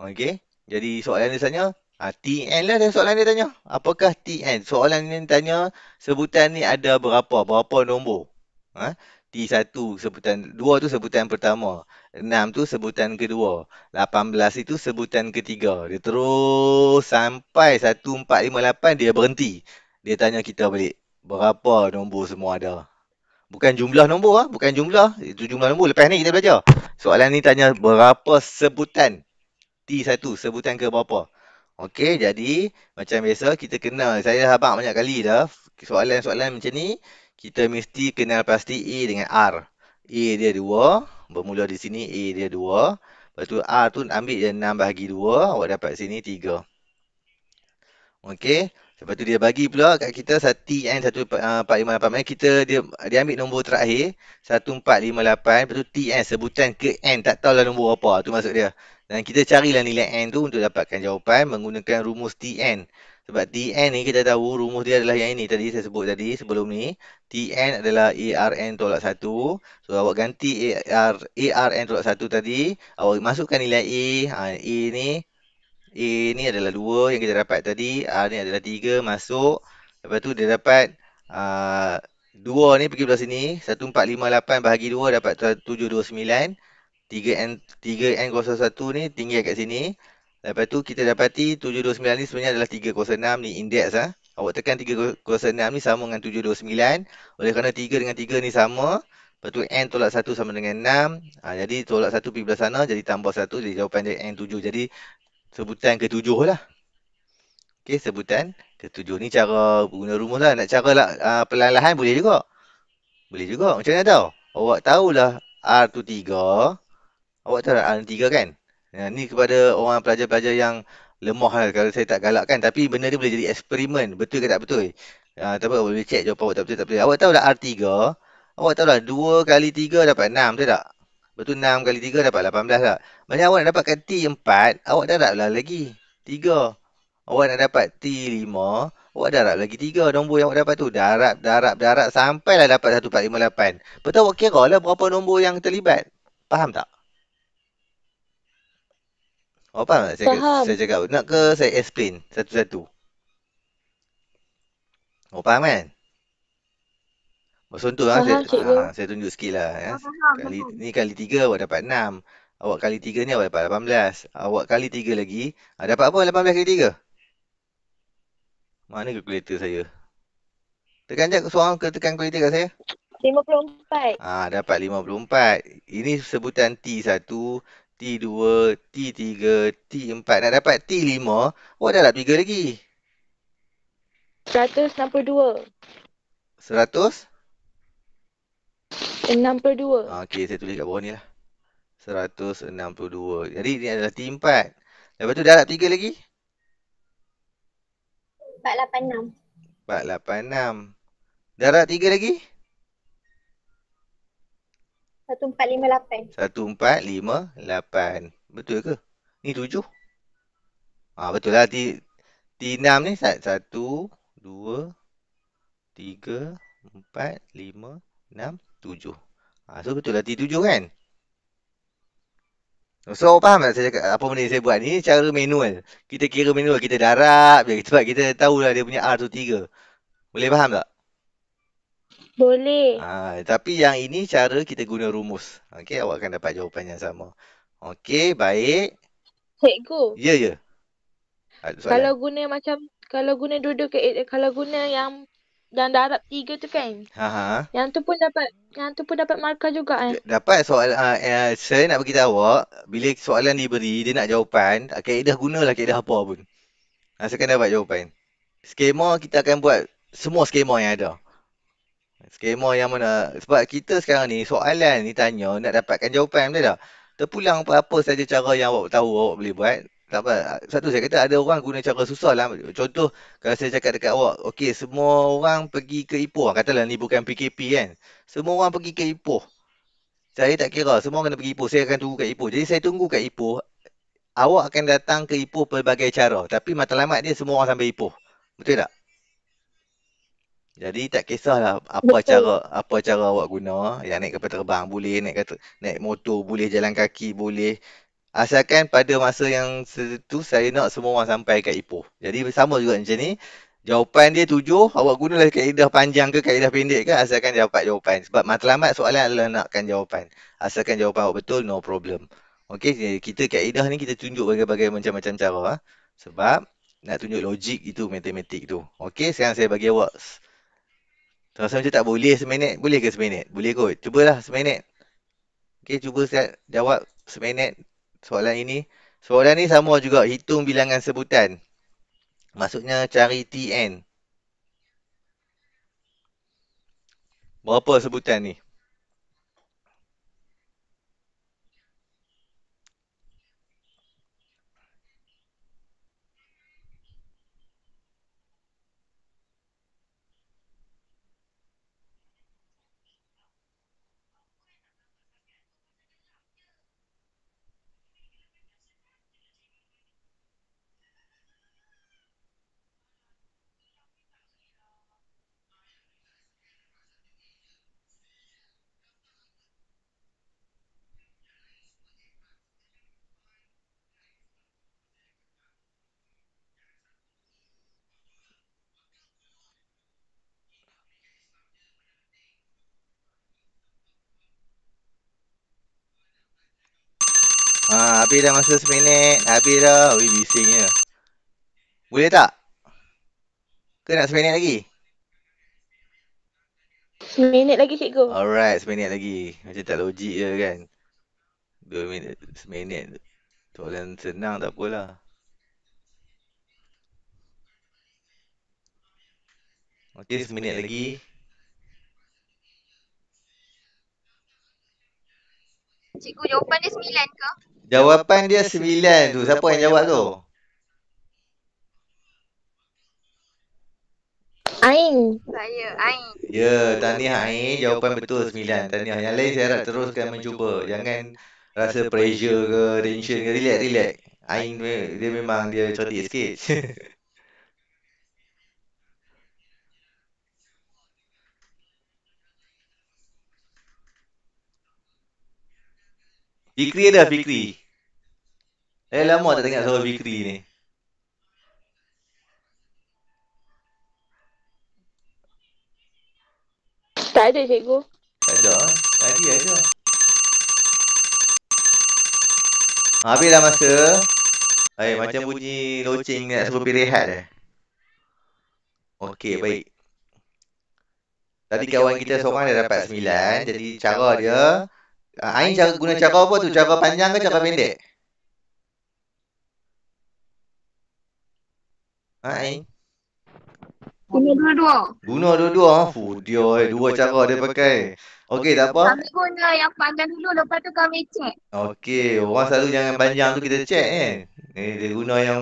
Okey, jadi soalan dia tanya, Ha, ah, TN lah dan soalan dia tanya. Apakah TN? Soalan dia tanya sebutan ni ada berapa? Berapa nombor? Ha? T1 sebutan, 2 tu sebutan pertama. 6 tu sebutan kedua. 18 itu sebutan ketiga. Dia terus sampai 1458 dia berhenti. Dia tanya kita balik. Berapa nombor semua ada? Bukan jumlah nombor ah, Bukan jumlah. Itu jumlah nombor. Lepas ni kita belajar. Soalan ni tanya berapa sebutan? T1 sebutan ke berapa? Berapa? Okey, jadi macam biasa kita kenal, saya dah abang banyak kali dah soalan-soalan macam ni, kita mesti kenal pasti A dengan R. A dia 2, bermula di sini A dia 2. Lepas tu R tu ambil je 6 bahagi 2, awak dapat sini 3. Okey, lepas tu dia bagi pula kat kita 1TN 1458. Eh, eh, kita dia, dia ambil nombor terakhir 1458, lepas tu TN sebutan ke N, tak tahulah nombor apa, tu masuk dia. Dan kita carilah nilai N tu untuk dapatkan jawapan menggunakan rumus Tn. Sebab Tn ni kita tahu rumus dia adalah yang ini tadi saya sebut tadi sebelum ni. Tn adalah Arn tolak 1. So awak ganti AR, Arn tolak 1 tadi. Awak masukkan nilai A. Ha, A ni. A ni adalah 2 yang kita dapat tadi. R ni adalah 3 masuk. Lepas tu dia dapat ha, uh, 2 ni pergi belah sini. 1458 bahagi 2 dapat 729. 729. 3N 3N01 ni tinggi kat sini. Lepas tu kita dapati 729 ni sebenarnya adalah 306 ni indeks ah. Ha? Awak tekan 306 ni sama dengan 729. Oleh kerana 3 dengan 3 ni sama. Lepas tu N tolak 1 sama dengan 6. Ha, ah, jadi tolak 1 pergi belah sana. Jadi tambah 1. Jadi jawapan dia N7. Jadi sebutan ke 7 lah. Okay sebutan ke 7. Ni cara guna rumus lah. Nak cara lah, uh, perlahan-lahan boleh juga. Boleh juga. Macam mana tau? Awak tahulah R tu awak tahu anak ah, tiga kan ya, ni kepada orang pelajar-pelajar yang lemah lah kalau saya tak galakkan tapi benda ni boleh jadi eksperimen betul ke tak betul ya, ah, tapi awak boleh cek jawapan awak tak betul tak betul awak tahu dah R3 awak tahu dah 2 kali 3 dapat 6 tu tak betul 6 kali 3 dapat 18 tak lah. maksudnya awak nak dapatkan T4 awak darab lah lagi 3 awak nak dapat T5 awak darab lagi 3 nombor yang awak dapat tu darab darab darab sampailah dapat 1458 betul awak kira lah berapa nombor yang terlibat faham tak Awak oh, faham saya, faham. saya cakap? Nak ke saya explain satu-satu? Awak oh, faham kan? Maksud tu lah, ah saya, ha, saya tunjuk sikit lah, Ya. Kali, ni kali tiga awak dapat enam. Awak kali tiga ni awak dapat 18. Awak kali tiga lagi, ha, dapat apa 18 belas kali tiga? Mana kalkulator saya? Tekan je soalan ke tekan kalkulator kat saya? 54. Ah ha, dapat 54. Ini sebutan T1 T2, T3, T4. Nak dapat T5, awak dah lah tiga lagi. 162. 162. Okey, saya tulis kat bawah ni lah. 162. Jadi, ni adalah T4. Lepas tu, dah lah 3 lagi. 486. 486. Dah lah tiga lagi. 1458. 1458. Betul ke? Ni 7. Ah betul lah. T, T6 ni 1, 2, 3, 4, 5, 6, 7. Ha, so betul lah T7 kan? So faham tak saya cakap apa benda saya buat? Ini cara manual. Kita kira manual. Kita darab. Sebab kita tahu lah dia punya R tu 3. Boleh faham tak? Boleh. Ah, tapi yang ini cara kita guna rumus. Okey, awak akan dapat jawapan yang sama. Okey, baik. Cikgu. Ya, ya. Ah, kalau guna macam, kalau guna duduk, eh, kalau guna yang yang darab tiga tu kan. Aha. Yang tu pun dapat yang tu pun dapat markah juga kan. Eh? Dapat soalan uh, uh, eh, saya nak bagi tahu bila soalan diberi dia nak jawapan ah, kaedah lah, kaedah apa pun. Asalkan ah, dapat jawapan. Skema kita akan buat semua skema yang ada skema yang mana sebab kita sekarang ni soalan ni tanya nak dapatkan jawapan betul tak terpulang apa-apa saja cara yang awak tahu awak boleh buat tak apa satu saya kata ada orang guna cara susah lah contoh kalau saya cakap dekat awak okey semua orang pergi ke Ipoh ah, katalah ni bukan PKP kan semua orang pergi ke Ipoh saya tak kira semua kena pergi Ipoh saya akan tunggu kat Ipoh jadi saya tunggu kat Ipoh awak akan datang ke Ipoh pelbagai cara tapi matlamat dia semua orang sampai Ipoh betul tak jadi tak kisahlah apa Betul. cara apa cara awak guna, yang naik kapal terbang boleh, naik kata, naik motor boleh, jalan kaki boleh. Asalkan pada masa yang tu saya nak semua orang sampai kat Ipoh. Jadi sama juga macam ni. Jawapan dia tujuh, awak gunalah kaedah panjang ke kaedah pendek ke asalkan dapat jawapan. Sebab matlamat soalan adalah nakkan jawapan. Asalkan jawapan awak betul, no problem. Okey, kita kaedah ni kita tunjuk bagai-bagai macam-macam cara. Sebab nak tunjuk logik itu, matematik itu. Okey, sekarang saya bagi awak tak rasa macam tak boleh seminit. Boleh ke seminit? Boleh kot. Cubalah seminit. Okey, cuba saya jawab seminit soalan ini. Soalan ni sama juga. Hitung bilangan sebutan. Maksudnya cari TN. Berapa sebutan ni? Ha, habis dah masa seminit. Habis dah. Ui, bisingnya. Boleh tak? Ke nak seminit lagi? Seminit lagi, cikgu. Alright, seminit lagi. Macam tak logik je kan? Dua minit, seminit. Soalan senang tak apalah. Okay, seminit lagi. Cikgu jawapan dia sembilan ke? Jawapan dia sembilan tu. Siapa yang jawab tu? Ain. Saya Ain. Ya, tahniah Ain. Jawapan betul sembilan. Tahniah. Yang lain saya harap teruskan mencuba. Jangan rasa pressure ke, tension ke. Relax, relax. Ain dia, memang dia cerdik sikit. Fikri ada Fikri. Eh lama tak tengok suara Fikri ni. Tak ada cikgu. Tak ada. Eh? Tadi ada. Habislah masa. Eh macam bunyi loceng nak suruh pergi rehat dah. Okey, baik. Tadi kawan kita seorang dia dapat 9. Jadi cara dia Ah, Ain cakap guna cakap apa tu? Cakap panjang ke cakap pendek? Ah, Ain. Guna dua-dua. Guna dua-dua. Ah. Fu dia eh dua cakap dia pakai. Okey tak apa. Kami guna yang panjang dulu lepas tu kami check. Okey, orang selalu jangan panjang tu kita check kan. Eh dia guna yang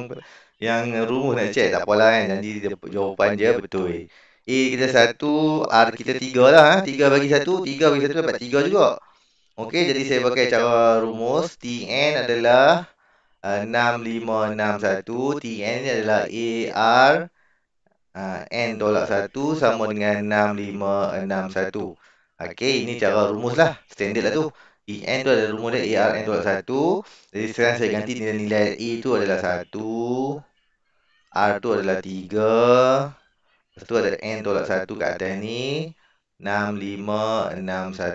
yang rumus nak check tak apalah kan. Eh. Jadi jawapan dia betul. A kita satu, R kita tiga lah. Eh. Tiga bagi satu, tiga bagi satu dapat tiga juga. Okey, jadi saya pakai cara rumus. Tn adalah uh, 6561. Tn adalah eh, Ar uh, eh, n tolak 1 sama dengan 6561. Okey, ini cara rumus lah. Standard lah tu. En tu adalah rumus dia Ar n tolak 1. Jadi sekarang saya ganti nilai-nilai E tu adalah 1. R tu adalah 3. Lepas tu ada n tolak 1 kat atas ni. 6561.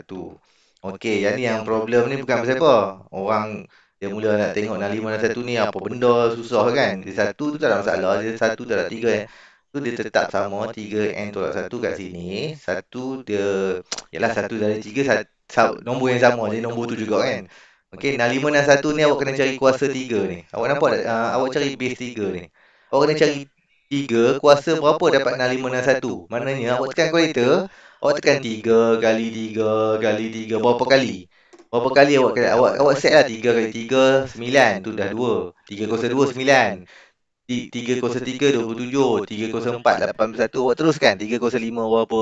Okey, yang ni yang problem ni bukan pasal apa. Orang dia mula nak tengok lima mana satu ni apa benda susah kan. Di satu tu tak ada masalah, dia satu tak ada tiga eh. Tu dia tetap sama tiga n tolak satu kat sini. Satu dia ialah satu dari tiga satu, nombor yang sama jadi nombor tu juga kan. Okey, lima mana satu ni awak kena cari kuasa tiga ni. Awak nampak tak? Uh, awak cari base tiga ni. Awak kena cari tiga kuasa berapa dapat lima mana satu. Maknanya awak tekan kualiter, awak tekan tiga kali tiga kali tiga berapa kali berapa kali awak kena awak awak set lah tiga kali tiga 9 tu dah 2 302 9 303 27 304 81 awak teruskan tiga 305 berapa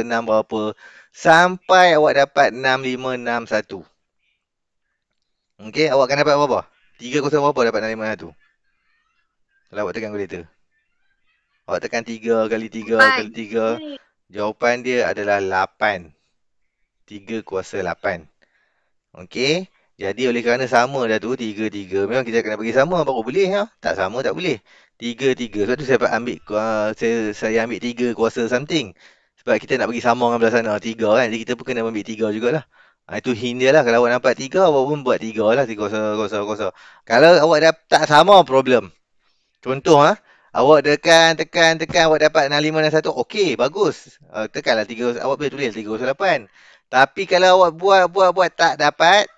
enam berapa sampai awak dapat enam enam lima satu okey awak akan dapat berapa 30 berapa dapat enam lima satu kalau awak tekan kalkulator awak tekan tiga kali tiga kali tiga Jawapan dia adalah 8. 3 kuasa 8. Okey. Jadi oleh kerana sama dah tu 3 3 memang kita kena bagi sama baru boleh ya. Tak sama tak boleh. 3 3. Sebab tu saya ambil ah, saya saya ambil 3 kuasa something. Sebab kita nak bagi sama dengan belah sana 3 kan. Jadi kita pun kena ambil 3 jugalah. Ha, itu hint dia lah. Kalau awak nampak 3, awak pun buat 3 lah. 3 kuasa kuasa kuasa. Kalau awak dah tak sama problem. Contoh Ha? Awak tekan, tekan, tekan. Awak dapat 65 dan 1. Okey, bagus. Uh, tekanlah 3. Awak boleh tulis 308. Tapi kalau awak buat, buat, buat tak dapat.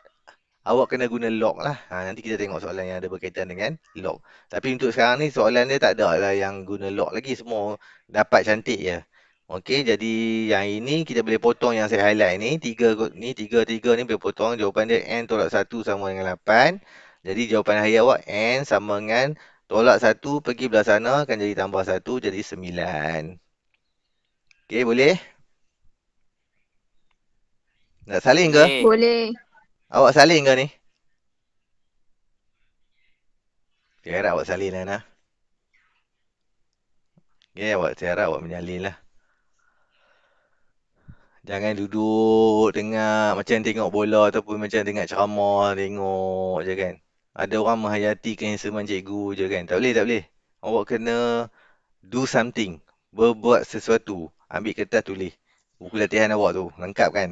Awak kena guna log lah. Ha, nanti kita tengok soalan yang ada berkaitan dengan log. Tapi untuk sekarang ni soalan dia tak ada lah yang guna log lagi. Semua dapat cantik je. Okey, jadi yang ini kita boleh potong yang saya highlight ni. Tiga ni, tiga, tiga ni boleh potong. Jawapan dia N tolak 1 sama dengan 8. Jadi jawapan akhir awak N sama dengan Tolak satu, pergi belah sana, akan jadi tambah satu, jadi sembilan. Okey, boleh? Nak saling ke? Boleh. Awak saling ke ni? Saya harap awak saling, Ana. Okey, awak, saya harap awak menyalin lah. Jangan duduk, dengar, macam tengok bola ataupun macam tengok ceramah, tengok je kan ada orang menghayati kehandsaman cikgu je kan. Tak boleh, tak boleh. Awak kena do something. Berbuat sesuatu. Ambil kertas tulis. Buku latihan awak tu. Lengkap kan.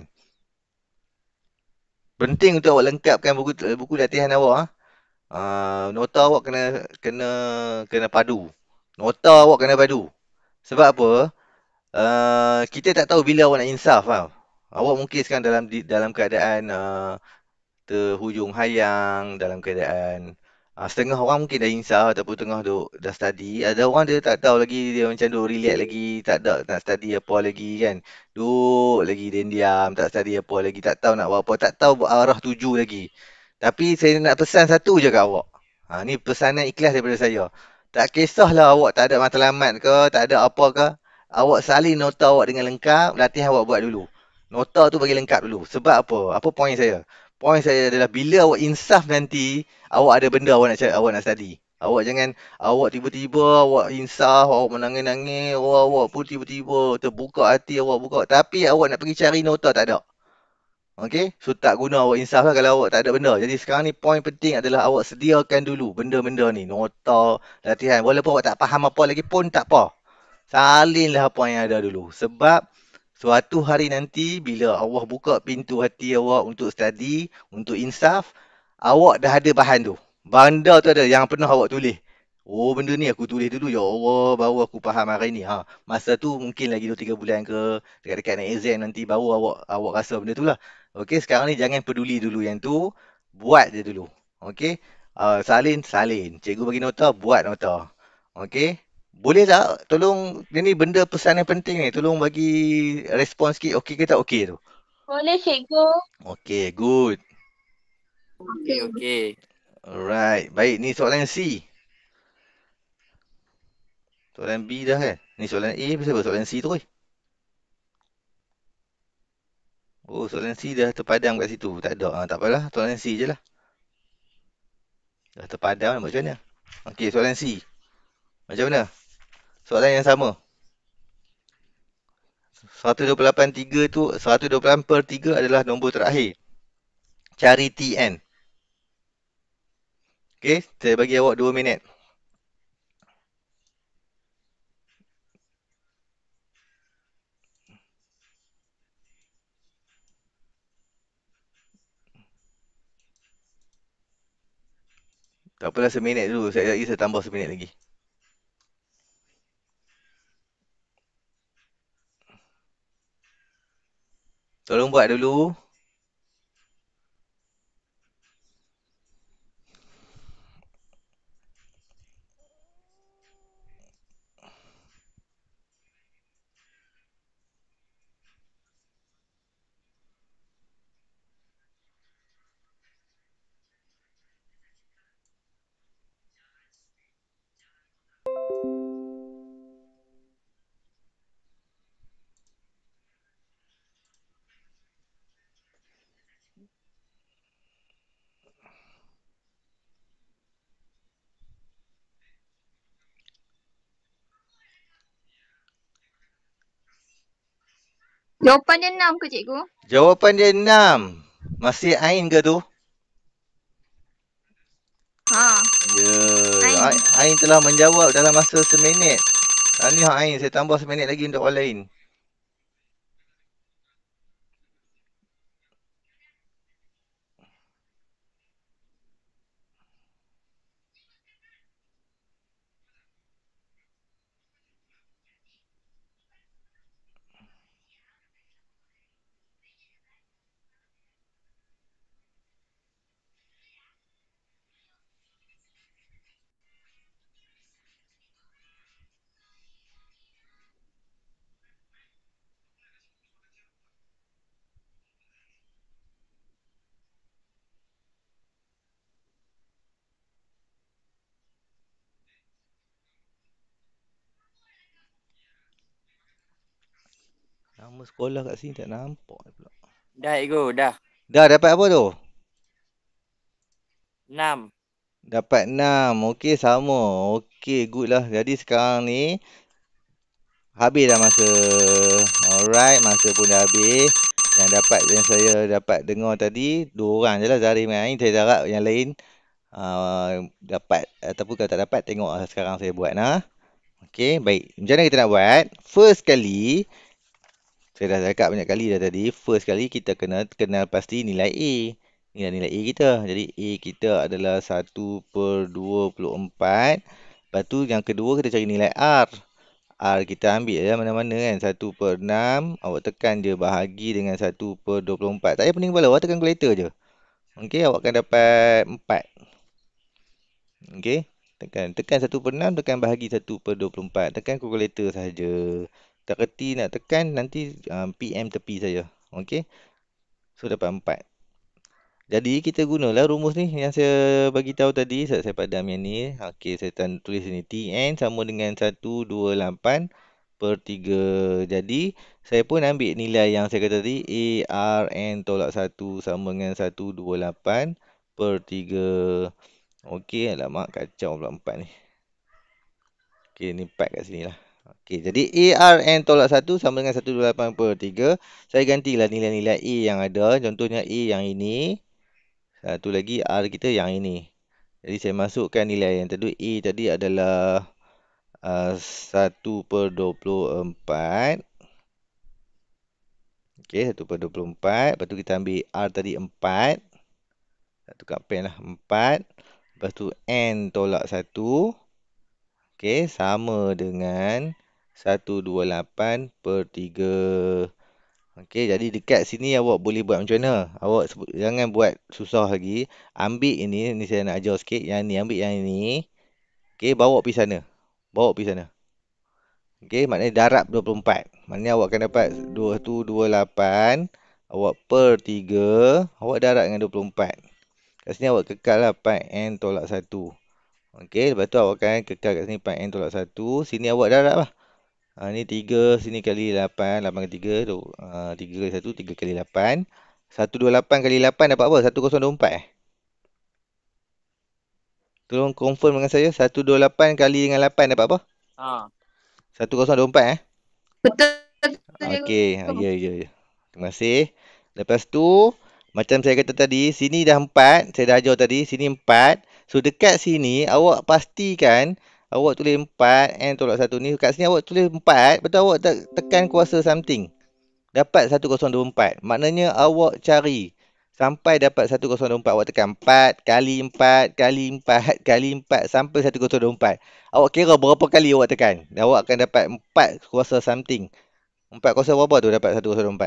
Penting untuk awak lengkapkan buku, buku latihan awak. Ha? Uh, nota awak kena kena kena padu. Nota awak kena padu. Sebab apa? Uh, kita tak tahu bila awak nak insaf. Ha? Awak mungkin sekarang dalam dalam keadaan uh, ke hujung hayang dalam keadaan uh, setengah orang mungkin dah insaf ataupun tengah duk dah study ada orang dia tak tahu lagi dia macam duk relax lagi tak ada nak study apa lagi kan duk lagi dia diam tak study apa lagi tak tahu nak buat apa tak tahu arah tuju lagi tapi saya nak pesan satu je kat awak ha, ni pesanan ikhlas daripada saya tak kisahlah awak tak ada matlamat ke tak ada apa ke awak salin nota awak dengan lengkap latihan awak buat dulu Nota tu bagi lengkap dulu. Sebab apa? Apa poin saya? point saya adalah bila awak insaf nanti awak ada benda awak nak cari awak nak study awak jangan awak tiba-tiba awak insaf awak menangis-nangis awak, awak pun tiba-tiba terbuka hati awak buka tapi awak nak pergi cari nota tak ada Okey, so tak guna awak insaf lah kalau awak tak ada benda. Jadi sekarang ni point penting adalah awak sediakan dulu benda-benda ni. Nota, latihan. Walaupun awak tak faham apa lagi pun tak apa. Salinlah apa yang ada dulu. Sebab Suatu hari nanti bila Allah buka pintu hati awak untuk study, untuk insaf, awak dah ada bahan tu. Benda tu ada yang pernah awak tulis. Oh benda ni aku tulis dulu ya Allah baru aku faham hari ni ha. Masa tu mungkin lagi 2 3 bulan ke dekat-dekat nak exam nanti baru awak awak rasa benda tu lah. Okay sekarang ni jangan peduli dulu yang tu, buat je dulu. Okay Uh, ah, salin salin. Cikgu bagi nota, buat nota. Okay boleh tak tolong ini benda pesan yang penting ni tolong bagi respon sikit okey ke tak okey tu boleh cikgu okey good okey okey alright baik ni soalan C soalan B dah kan ni soalan A pasal soalan C tu oi oh soalan C dah terpadam kat situ tak ada ha, tak apalah soalan C je lah dah terpadam macam mana okey soalan C macam mana Soalan yang sama. 128.3 tu, 128 per 3 adalah nombor terakhir. Cari TN. Okey, saya bagi awak 2 minit. Tak apalah seminit dulu. Saya lagi saya tambah seminit lagi. Tolong buat dulu. Jawapan dia enam ke cikgu? Jawapan dia enam. Masih Ain ke tu? Ha. Ya. Ain. Ain telah menjawab dalam masa seminit. Ini Ain. Saya tambah seminit lagi untuk orang lain. nama sekolah kat sini tak nampak pula. Dah ego dah. Dah dapat apa tu? 6. Dapat 6. Okey sama. Okey good lah. Jadi sekarang ni habis dah masa. Alright, masa pun dah habis. Yang dapat yang saya dapat dengar tadi dua orang jelah Zarif dengan Ain. Saya harap yang lain uh, dapat ataupun kalau tak dapat tengok lah sekarang saya buat nah. Okey, baik. Macam mana kita nak buat? First kali, saya dah cakap banyak kali dah tadi First kali kita kena kenal pasti nilai A Inilah nilai A kita Jadi A kita adalah 1 per 24 Lepas tu yang kedua kita cari nilai R R kita ambil ya mana-mana kan 1 per 6 Awak tekan je bahagi dengan 1 per 24 Tak payah pening kepala awak tekan kalkulator je Okey awak akan dapat 4 Okey tekan tekan 1 per 6 tekan bahagi 1 per 24 Tekan kalkulator sahaja terreti nak tekan nanti um, PM tepi saja. Okey. So dapat 4. Jadi kita gunalah rumus ni yang saya bagi tahu tadi saat saya padam yang ni. Okey saya tulis sini TN sama dengan 128 per 3. Jadi saya pun ambil nilai yang saya kata tadi ARN tolak 1 sama dengan 128 per 3. Okey alamak kacau pula 4 ni. Okey ni 4 kat sini lah. Okey, jadi ARN tolak 1 sama dengan 128 per 3. Saya gantilah nilai-nilai A yang ada. Contohnya A yang ini. Satu lagi R kita yang ini. Jadi saya masukkan nilai yang tadi. A tadi adalah uh, 1 per 24. Okey, 1 per 24. Lepas tu kita ambil R tadi 4. Tak tukar pen lah. 4. Lepas tu N tolak 1. Okey, sama dengan 128 per 3. Okey, jadi dekat sini awak boleh buat macam mana? Awak jangan buat susah lagi. Ambil ini, ni saya nak ajar sikit. Yang ni, ambil yang ini. Okey, bawa pergi sana. Bawa pergi sana. Okey, maknanya darab 24. Maknanya awak akan dapat 228 awak per 3. Awak darab dengan 24. Kat sini awak kekal lah 4 and tolak 1. Okey, lepas tu awak akan kekal kat sini 4N tolak 1. Sini awak darab lah. Ha, ni 3 sini kali 8. 8 kali 3. Tu, ha, 3 kali 1, 3 kali 8. 1, 2, kali 8 dapat apa? 1, 0, 24 eh? Tolong confirm dengan saya. 1, 2, 8 kali dengan 8 dapat apa? Ha. 1, 0, 24 eh? Betul. Okey, ah, ya, ya, ya. Terima kasih. Lepas tu, macam saya kata tadi, sini dah 4. Saya dah ajar tadi. Sini 4. So dekat sini awak pastikan awak tulis 4 and tolak 1 ni. Dekat sini awak tulis 4 betul awak te tekan kuasa something. Dapat 1024. Maknanya awak cari sampai dapat 1024. Awak tekan 4 kali 4 kali 4 kali 4 sampai 1024. Awak kira berapa kali awak tekan. Dan awak akan dapat 4 kuasa something. 4 kuasa berapa tu dapat 1024?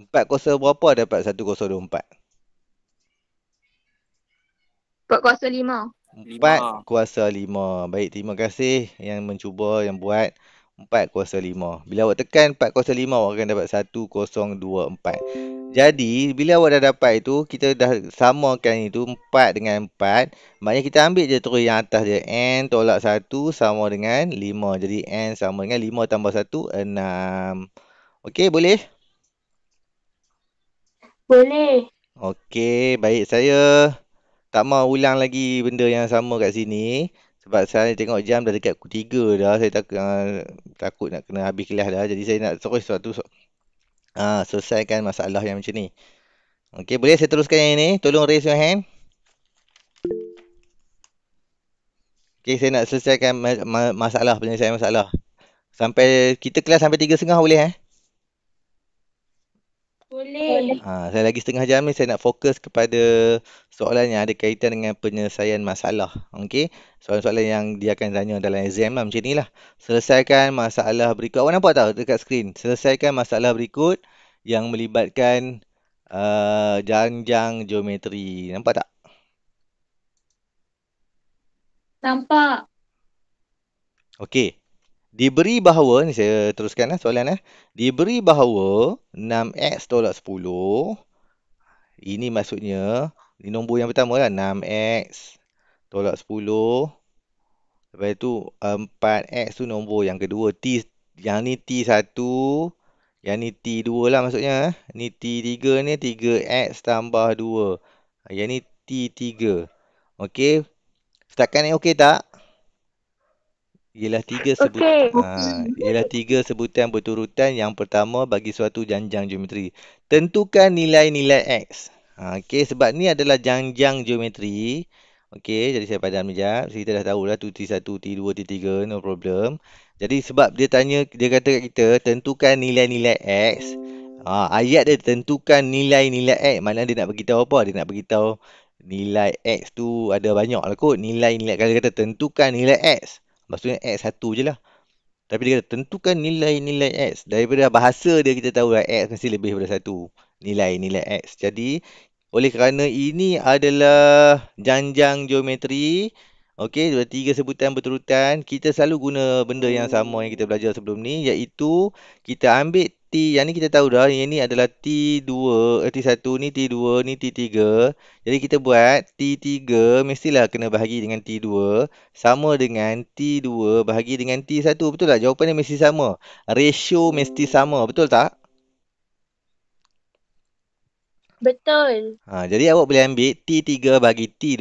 Empat kuasa berapa dapat satu kuasa dua empat? Empat kuasa lima. Empat kuasa lima. Baik, terima kasih yang mencuba, yang buat. Empat kuasa lima. Bila awak tekan empat kuasa lima, awak akan dapat satu kuasa dua empat. Jadi, bila awak dah dapat itu, kita dah samakan itu empat dengan empat. Maknanya kita ambil je terus yang atas dia. N tolak satu sama dengan lima. Jadi, N sama dengan lima tambah satu, enam. Okey, boleh? Boleh. Boleh. Okey, baik saya tak mau ulang lagi benda yang sama kat sini sebab saya tengok jam dah dekat pukul 3 dah. Saya tak, uh, takut nak kena habis kelas dah. Jadi saya nak terus satu so, uh, selesaikan masalah yang macam ni. Okey, boleh saya teruskan yang ini? Tolong raise your hand. Okey, saya nak selesaikan masalah penyelesaian masalah. Sampai kita kelas sampai 3.30 boleh eh? Boleh. Ha, saya lagi setengah jam ni saya nak fokus kepada soalan yang ada kaitan dengan penyelesaian masalah. Okey. Soalan-soalan yang dia akan tanya dalam exam lah macam inilah. Selesaikan masalah berikut. Awak nampak tak dekat skrin? Selesaikan masalah berikut yang melibatkan uh, janjang geometri. Nampak tak? Nampak. Okey. Diberi bahawa, ni saya teruskan eh, soalan. Eh. Diberi bahawa 6x tolak 10. Ini maksudnya, ni nombor yang pertama lah. 6x tolak 10. Lepas tu 4x tu nombor yang kedua. T, yang ni T1. Yang ni T2 lah maksudnya. Eh. Ni T3 ni 3x tambah 2. Yang ni T3. Okey. Setakat ni okey tak? ialah tiga sebutan okay. Ah, ialah tiga sebutan berturutan yang pertama bagi suatu janjang geometri tentukan nilai-nilai x ha, okey sebab ni adalah janjang geometri okey jadi saya padam meja kita dah tahu lah tu t satu t dua t tiga, no problem jadi sebab dia tanya dia kata kat kita tentukan nilai-nilai x ha, ayat dia tentukan nilai-nilai x mana dia nak bagi tahu apa dia nak bagi tahu nilai x tu ada banyak lah kot nilai-nilai kalau kata tentukan nilai x Maksudnya X satu je lah. Tapi dia kata tentukan nilai-nilai X. Daripada bahasa dia kita tahu lah X mesti lebih daripada satu. Nilai-nilai X. Jadi oleh kerana ini adalah janjang geometri. Okey, dua tiga sebutan berturutan. Kita selalu guna benda yang sama yang kita belajar sebelum ni iaitu kita ambil T yang ni kita tahu dah yang ni adalah T2, eh, T1 ni T2 ni T3. Jadi kita buat T3 mestilah kena bahagi dengan T2 sama dengan T2 bahagi dengan T1. Betul tak? Jawapan dia mesti sama. Ratio mesti sama. Betul tak? Betul. Ha, jadi awak boleh ambil T3 bagi T2.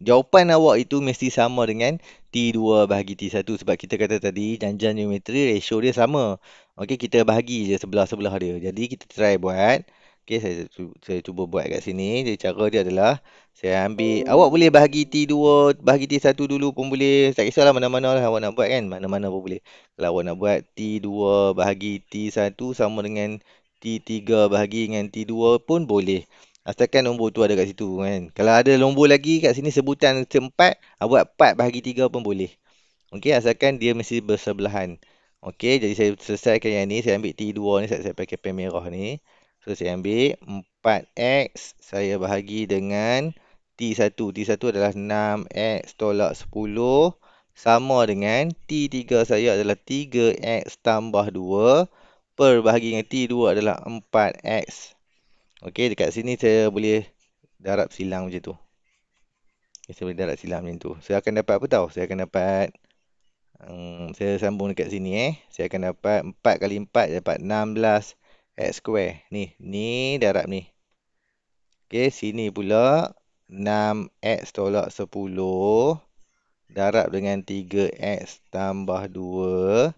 Jawapan awak itu mesti sama dengan T2 bagi T1 sebab kita kata tadi janjian geometri ratio dia sama. Okey, kita bahagi je sebelah-sebelah dia. Jadi kita try buat. Okey, saya, saya cuba buat kat sini. Jadi cara dia adalah saya ambil. Hmm. Awak boleh bahagi T2, bahagi T1 dulu pun boleh. Tak kisahlah mana-mana lah awak nak buat kan. Mana-mana pun boleh. Kalau awak nak buat T2 bahagi T1 sama dengan T2. T3 bahagi dengan T2 pun boleh. Asalkan nombor tu ada kat situ kan. Kalau ada nombor lagi kat sini sebutan sempat, 4 buat 4 bahagi 3 pun boleh. Okey, asalkan dia mesti bersebelahan. Okey, jadi saya selesaikan yang ni. Saya ambil T2 ni, saya, saya pakai pen merah ni. So, saya ambil 4X, saya bahagi dengan T1. T1 adalah 6X tolak 10. Sama dengan T3 saya adalah 3X tambah 2 per bahagi dengan T2 adalah 4X. Okey, dekat sini saya boleh darab silang macam tu. Okay, saya boleh darab silang macam tu. Saya akan dapat apa tahu? Saya akan dapat... Um, saya sambung dekat sini eh. Saya akan dapat 4 kali 4 dapat 16X square. Ni, ni darab ni. Okey, sini pula 6X tolak 10. Darab dengan 3X tambah 2.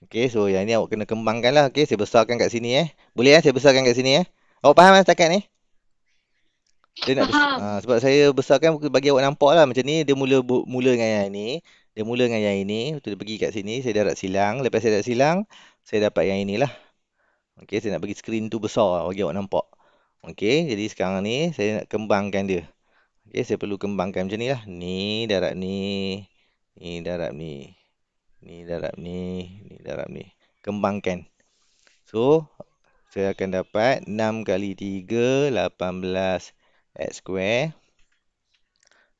Okey, so yang ni awak kena kembangkan lah. Okey, saya besarkan kat sini eh. Boleh eh, saya besarkan kat sini eh. Awak faham kan setakat ni? Dia nak besar, ha, ah, sebab saya besarkan bagi awak nampak lah macam ni. Dia mula mula dengan yang ni. Dia mula dengan yang ini. Lepas dia pergi kat sini, saya darat silang. Lepas saya darat silang, saya dapat yang ini lah. Okey, saya nak bagi skrin tu besar lah bagi awak nampak. Okey, jadi sekarang ni saya nak kembangkan dia. Okey, saya perlu kembangkan macam ni lah. Ni darat ni, ni darat ni ni darab ni ni darab ni kembangkan so saya akan dapat 6 kali 3 18 x square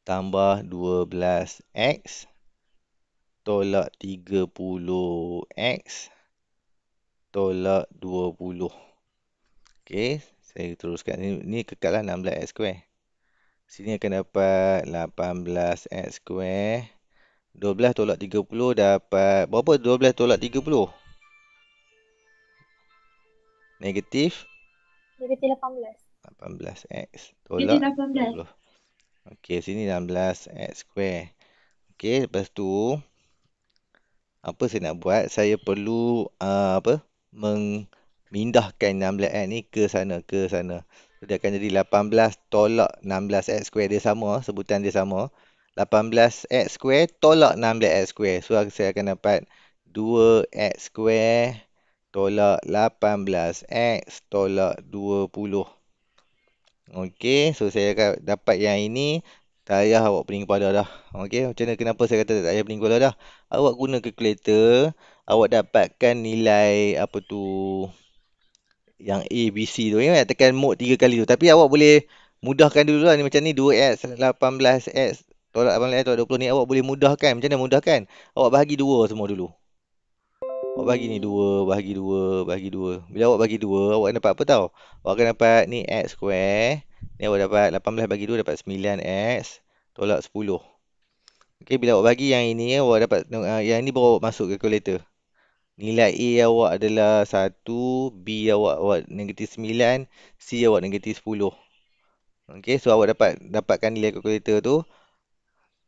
tambah 12 x tolak 30 x tolak 20 okey saya teruskan ni ni kekallah 16 x square sini akan dapat 18 x square 12 tolak 30 dapat berapa 12 tolak 30? Negatif? Negatif 18. 18x tolak 20. Okey, sini 16x square. Okey, lepas tu apa saya nak buat? Saya perlu uh, apa? Memindahkan 16x ni ke sana, ke sana. Dia akan jadi 18 tolak 16x square. Dia sama, sebutan dia sama. 18x square tolak 16x square. So saya akan dapat 2x square tolak 18x tolak 20. Okey, so saya akan dapat yang ini. Tayah awak pening kepala dah. Okey, macam mana kenapa saya kata tayah pening kepala dah? Awak guna calculator, awak dapatkan nilai apa tu yang A, B, C tu. Ya, tekan mode 3 kali tu. Tapi awak boleh mudahkan dulu lah. Ni macam ni 2X, 18X Tolak abang lain tolak 20 ni awak boleh mudahkan. Macam mana mudahkan? Awak bagi dua semua dulu. Awak bagi ni dua, bagi dua, bagi dua. Bila awak bagi dua, awak akan dapat apa tau? Awak akan dapat ni X square. Ni awak dapat 18 bagi dua dapat 9X. Tolak 10. Okay, bila awak bagi yang ini, awak dapat uh, yang ini baru awak masuk ke kalkulator. Nilai A awak adalah 1, B awak, awak negatif 9, C awak negatif 10. Okey, so awak dapat dapatkan nilai kalkulator tu.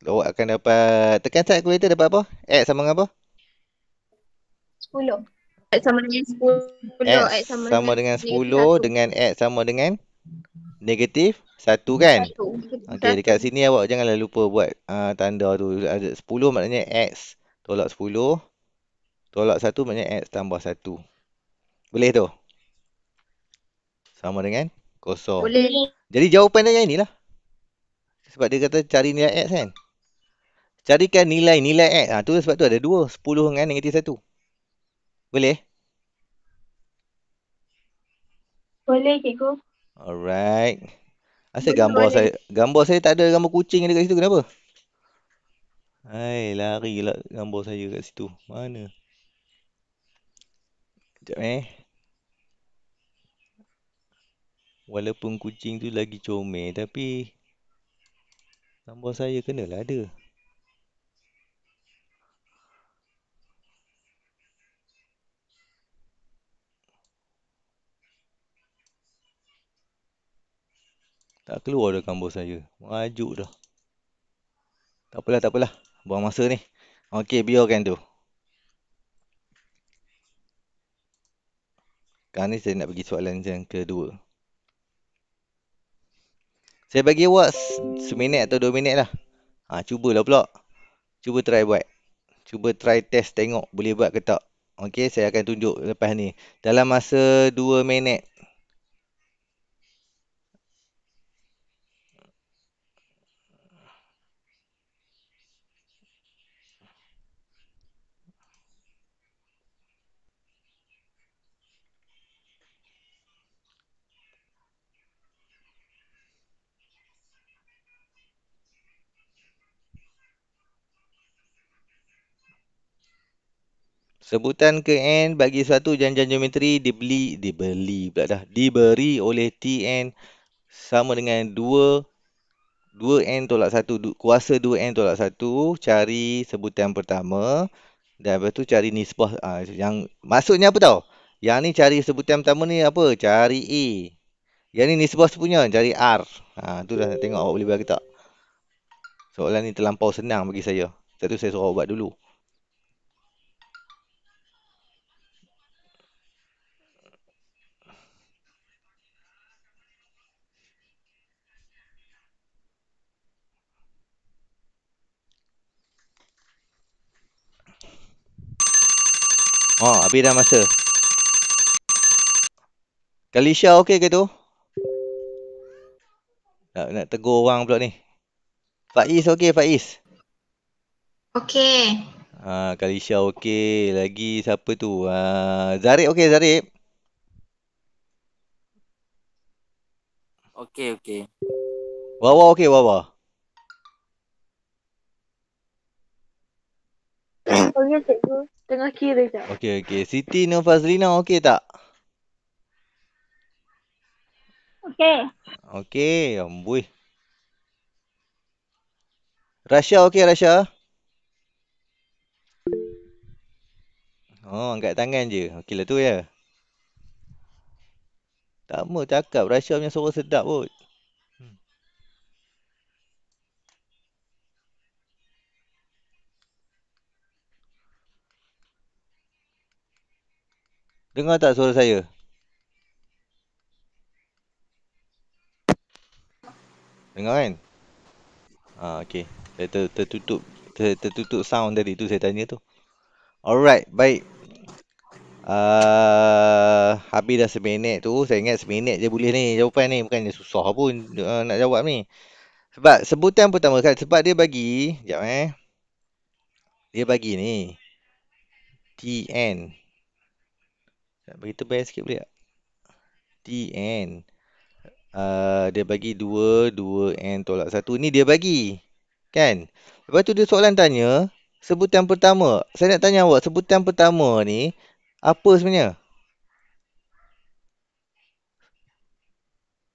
Awak oh, akan dapat tekan side calculator dapat apa? X sama dengan apa? 10. X sama dengan 10. X, sama, dengan, dengan 10 dengan X sama dengan negatif 1 kan? 1. Okey dekat sini awak janganlah lupa buat uh, tanda tu. Ada 10 maknanya X tolak 10. Tolak 1 maknanya X tambah 1. Boleh tu? Sama dengan kosong. Boleh. Jadi jawapan dia yang inilah. Sebab dia kata cari nilai X kan? Carikan nilai nilai X. Ha, tu sebab tu ada dua 10 dengan negatif 1. Boleh? Boleh cikgu. Alright. Asal gambar boleh. saya gambar saya tak ada gambar kucing ada kat situ kenapa? Hai, lari lah gambar saya kat situ. Mana? Sekejap eh. Walaupun kucing tu lagi comel tapi gambar saya kenalah ada. Tak keluar dah kambur saya. Merajuk dah. Tak apalah, tak apalah. Buang masa ni. Okey, biarkan tu. Kan ni saya nak bagi soalan yang kedua. Saya bagi awak seminit atau dua minit lah. Ha, cubalah pula. Cuba try buat. Cuba try test tengok boleh buat ke tak. Okey, saya akan tunjuk lepas ni. Dalam masa dua minit. Sebutan ke N bagi suatu janjian geometri dibeli, dibeli pula dah. Diberi oleh TN sama dengan 2, 2N tolak 1, kuasa 2N tolak 1. Cari sebutan pertama. Dan lepas tu cari nisbah. Ha, yang Maksudnya apa tau? Yang ni cari sebutan pertama ni apa? Cari A. Yang ni nisbah sepunya. Cari R. Ha, tu dah nak tengok awak boleh bagi tak. Soalan ni terlampau senang bagi saya. Satu saya suruh awak buat dulu. Oh, habis dah masa. Kalisha okey ke tu? Nak, nak tegur orang pula ni. Faiz okey, Faiz? Okey. Ah, ha, Kalisha okey. Lagi siapa tu? Ah, ha, Zarif okey, Zarif? Okey, okey. Wawa okey, Wawa. Okey, oh, ya, cikgu tengah kira tak. Okey okey. Siti No Fazlina okey tak? Okey. Okey, amboi. Rasha okey Rasha? Oh, angkat tangan je. Okeylah tu ya. Tak mau cakap Rasha punya suara sedap kot. Dengar tak suara saya? Dengar kan? Ha, ah, okay. Saya ter tertutup. Ter tertutup sound tadi tu saya tanya tu. Alright. Baik. Uh, ah, habis dah seminit tu. Saya ingat seminit je boleh ni. Jawapan ni. Bukannya susah pun uh, nak jawab ni. Sebab sebutan pertama kan. Sebab dia bagi. Sekejap eh. Dia bagi ni. TN. TN. Bagi tebal sikit boleh tak? Tn uh, ah, Dia bagi 2, 2n tolak 1 Ni dia bagi Kan? Lepas tu dia soalan tanya Sebutan pertama Saya nak tanya awak Sebutan pertama ni Apa sebenarnya?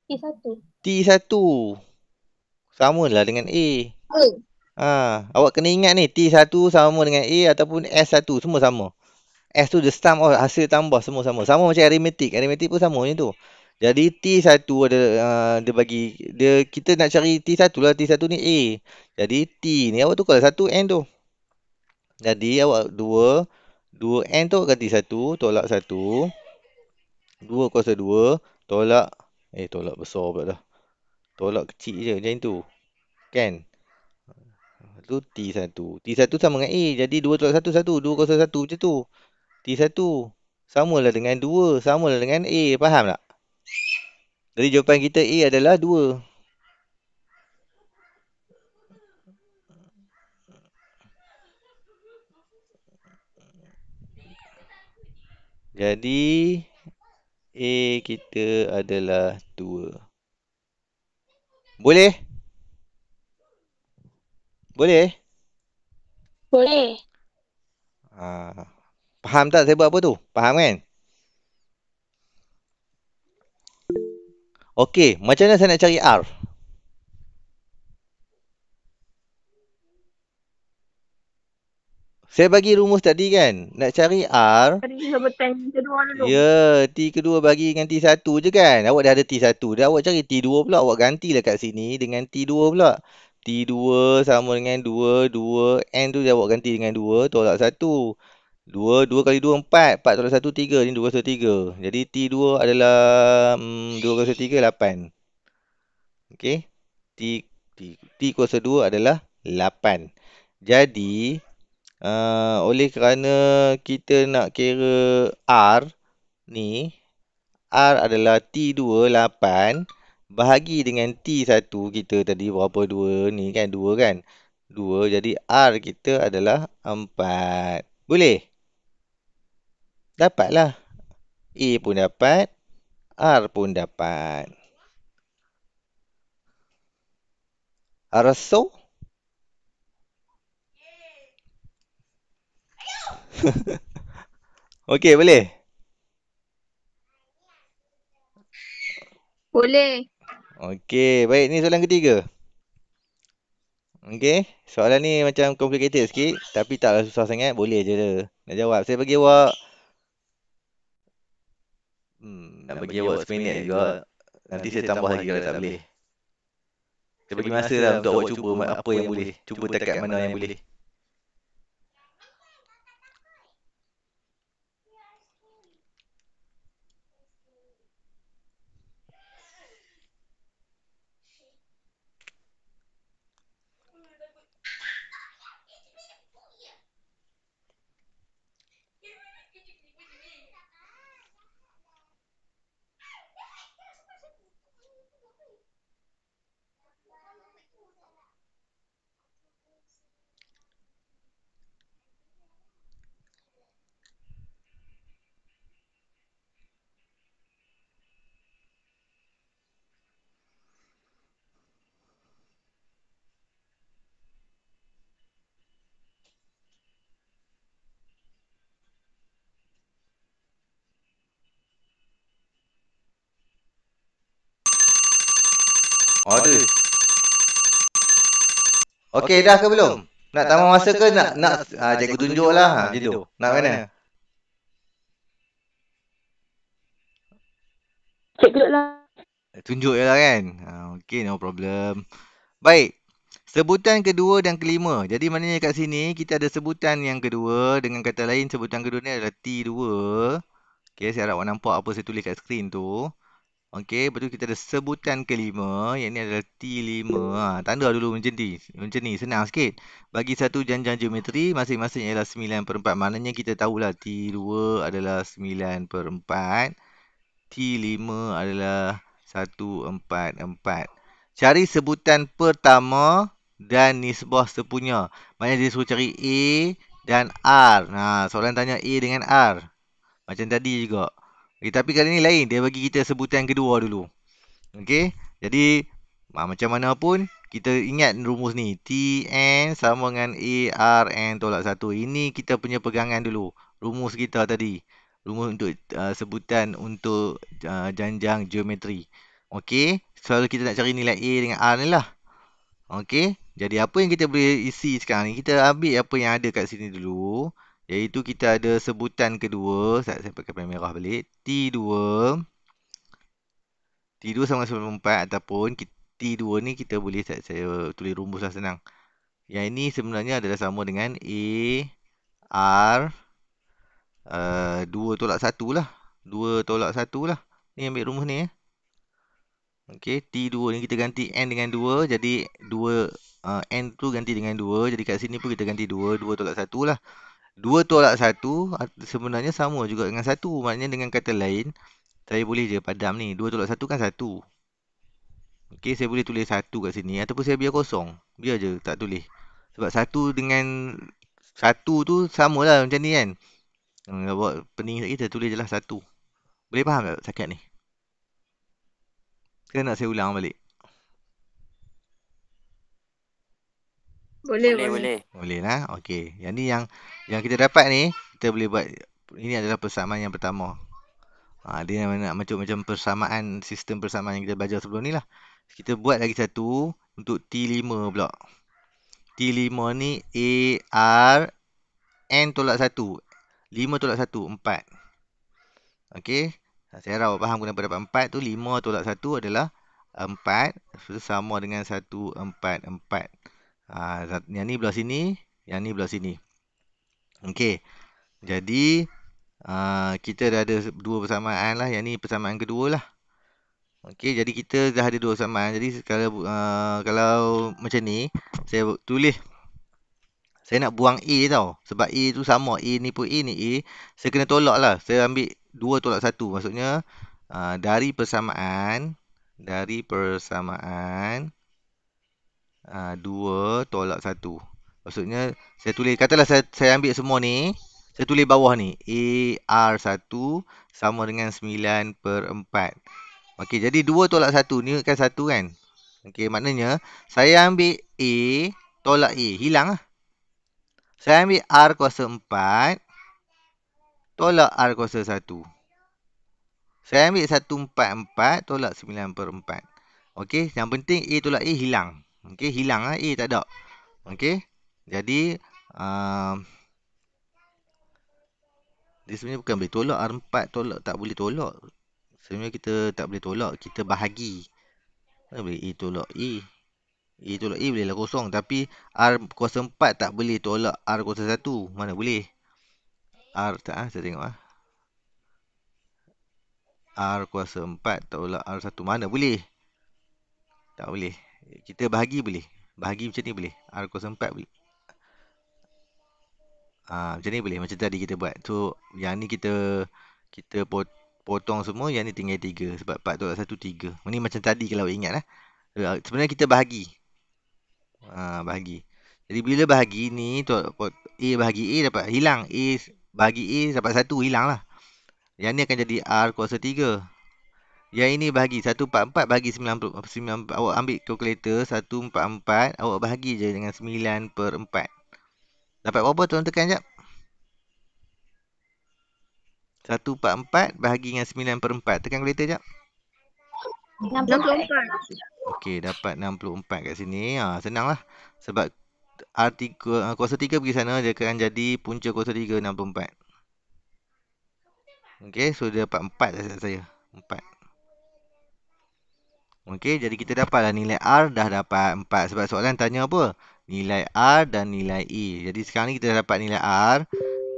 T1 T1 Sama lah dengan A Ha, awak kena ingat ni T1 sama dengan A ataupun S1 semua sama. Ah. S tu the sum of hasil tambah semua sama. Sama macam aritmetik. Aritmetik pun sama macam tu. Jadi T1 ada uh, dia bagi dia kita nak cari T1 lah. T1 ni A. Jadi T ni awak tukarlah satu N tu. Jadi awak 2 2 N tu ganti 1 tolak 1 2 kuasa 2 tolak eh tolak besar pula dah. Tolak kecil je macam tu. Kan? Tu T1. T1 sama dengan A. Jadi 2 tolak 1 1 2 kuasa 1 macam tu. T1 samalah dengan 2 samalah dengan A. Faham tak? Jadi jawapan kita A adalah 2. Jadi A kita adalah 2. Boleh? Boleh? Boleh. Ah. Faham tak saya buat apa tu? Faham kan? Okey, macam mana saya nak cari R? Saya bagi rumus tadi kan, nak cari R. Ya, T kedua bagi dengan t satu je kan. Awak dah ada t satu. dah awak cari T2 pula. Awak gantilah kat sini dengan t dua pula. t dua sama dengan dua, dua N tu dah awak ganti dengan dua tolak satu. 2, 2 kali 2, 4. 4 tolak 1, 3. Ini 2 kali 3. Jadi T2 adalah mm, 2 kali 3, 8. Okey. T, T, T kuasa 2 adalah 8. Jadi, uh, oleh kerana kita nak kira R ni, R adalah T2, 8. Bahagi dengan T1 kita tadi, berapa 2 ni kan? 2 kan? 2. Jadi, R kita adalah 4. Boleh? dapatlah. A pun dapat, R pun dapat. Arso? Okey, boleh? Boleh. Okey, baik. Ni soalan ketiga. Okey, soalan ni macam complicated sikit. Tapi taklah susah sangat. Boleh je dia. Nak jawab. Saya bagi awak Hmm, nak bagi awak seminit juga. Nanti saya tambah lagi kalau tak boleh. Saya bagi masa lah untuk awak cuba apa yang boleh. Cuba tekad mana yang boleh. boleh. Order. Okey dah ke belum? Nak tambah masa ke nak nak ah ha, cikgu tunjuklah ha lah, gitu. Nak mana? Cikgu lah. tunjuk lah. Tunjuklah kan. Ha okey no problem. Baik. Sebutan kedua dan kelima. Jadi maknanya kat sini kita ada sebutan yang kedua dengan kata lain sebutan kedua ni adalah T2. Okey saya harap awak nampak apa saya tulis kat skrin tu. Okey, lepas tu kita ada sebutan kelima. Yang ni adalah T5. Ha, tanda dulu macam ni. Macam ni, senang sikit. Bagi satu janjian geometri, masing-masing ialah 9 per 4. Maknanya kita tahulah T2 adalah 9 per 4. T5 adalah 1, 4, 4. Cari sebutan pertama dan nisbah sepunya. Maknanya dia suruh cari A dan R. Nah, ha, soalan tanya A dengan R. Macam tadi juga. Okay, tapi kali ni lain. Dia bagi kita sebutan kedua dulu. Okey. Jadi ha, macam mana pun kita ingat rumus ni. TN sama dengan ARN tolak 1. Ini kita punya pegangan dulu. Rumus kita tadi. Rumus untuk uh, sebutan untuk uh, ah, janjang geometri. Okey. Selalu kita nak cari nilai A dengan R ni lah. Okey. Jadi apa yang kita boleh isi sekarang ni. Kita ambil apa yang ada kat sini dulu. Iaitu kita ada sebutan kedua. Saya, saya pakai pen merah balik. T2. T2 sama 94 ataupun T2 ni kita boleh saya, saya tulis rumuslah senang. Yang ini sebenarnya adalah sama dengan A R uh, eh, 2 tolak 1 lah. 2 tolak 1 lah. Ni ambil rumus ni. Eh. Okey, T2 ni kita ganti N dengan 2. Jadi 2 uh, eh, N tu ganti dengan 2. Jadi kat sini pun kita ganti 2. 2 tolak 1 lah. Dua tolak satu sebenarnya sama juga dengan satu. Maknanya dengan kata lain, saya boleh je padam ni. Dua tolak satu kan satu. Okey, saya boleh tulis satu kat sini. Ataupun saya biar kosong. Biar je tak tulis. Sebab satu dengan satu tu samalah macam ni kan. Hmm, nak buat pening lagi, saya tulis je lah 1. Boleh faham tak sakit ni? Saya nak saya ulang balik. Boleh, boleh. Boleh, boleh lah. Okey. Yang ni yang yang kita dapat ni, kita boleh buat. Ini adalah persamaan yang pertama. Ha, dia nak macam macam persamaan, sistem persamaan yang kita belajar sebelum ni lah. Kita buat lagi satu untuk T5 pula. T5 ni A, R, N tolak 1. 5 tolak 1, 4. Okey. Ha, saya harap awak faham kenapa dapat 4 tu. 5 tolak 1 adalah 4. So, sama dengan 1, 4, 4. Ha, yang ni belah sini, yang ni belah sini. Okey. Jadi uh, kita dah ada dua persamaan lah. Yang ni persamaan kedua lah. Okey, jadi kita dah ada dua persamaan. Jadi kalau uh, kalau macam ni, saya tulis. Saya nak buang A tau. Sebab A tu sama. A ni pun A ni A. Saya kena tolak lah. Saya ambil dua tolak satu. Maksudnya, uh, dari persamaan. Dari persamaan. 2 ah, tolak 1. Maksudnya saya tulis katalah saya, saya ambil semua ni, saya tulis bawah ni AR1 sama dengan 9/4. Okey, jadi 2 tolak 1 ni kan 1 kan? Okey, maknanya saya ambil A tolak A, hilanglah. Saya ambil R kuasa 4 tolak R kuasa 1. Saya ambil 144 tolak 9/4. Okey, yang penting A tolak A hilang. Okey, hilang lah. A eh, tak ada. Okey. Jadi, uh, dia sebenarnya bukan boleh tolak. R4 tolak. Tak boleh tolak. Sebenarnya kita tak boleh tolak. Kita bahagi. Tak boleh A e tolak E. A e tolak E bolehlah kosong. Tapi, R kuasa 4 tak boleh tolak R kuasa 1. Mana boleh? R tak lah. Saya tengok lah. R kuasa 4 tolak R1. Mana boleh? Tak boleh. Kita bahagi boleh Bahagi macam ni boleh R kuasa 4 boleh ha, Macam ni boleh Macam tadi kita buat So yang ni kita Kita potong semua Yang ni tinggal 3 Sebab 4 tolak 1 3 Ini macam tadi kalau ingat lah eh, ah, Sebenarnya kita bahagi ha, Bahagi Jadi bila bahagi ni tu, A bahagi A dapat hilang A bahagi A dapat 1 hilang lah Yang ni akan jadi R kuasa 3 yang ini bahagi 144 bahagi 90 9, Awak ambil calculator 144 Awak bahagi je dengan 9 per 4 Dapat berapa tuan tekan sekejap 144 bahagi dengan 9 per 4 Tekan calculator sekejap 64 Okey dapat 64 kat sini ha, Senang lah Sebab artikel uh, kuasa 3 pergi sana Dia akan jadi punca kuasa 3 64 Okey so dia dapat 4 saya 4 Okey, jadi kita dapatlah nilai R dah dapat 4 sebab soalan tanya apa? Nilai R dan nilai E. Jadi sekarang ni kita dah dapat nilai R.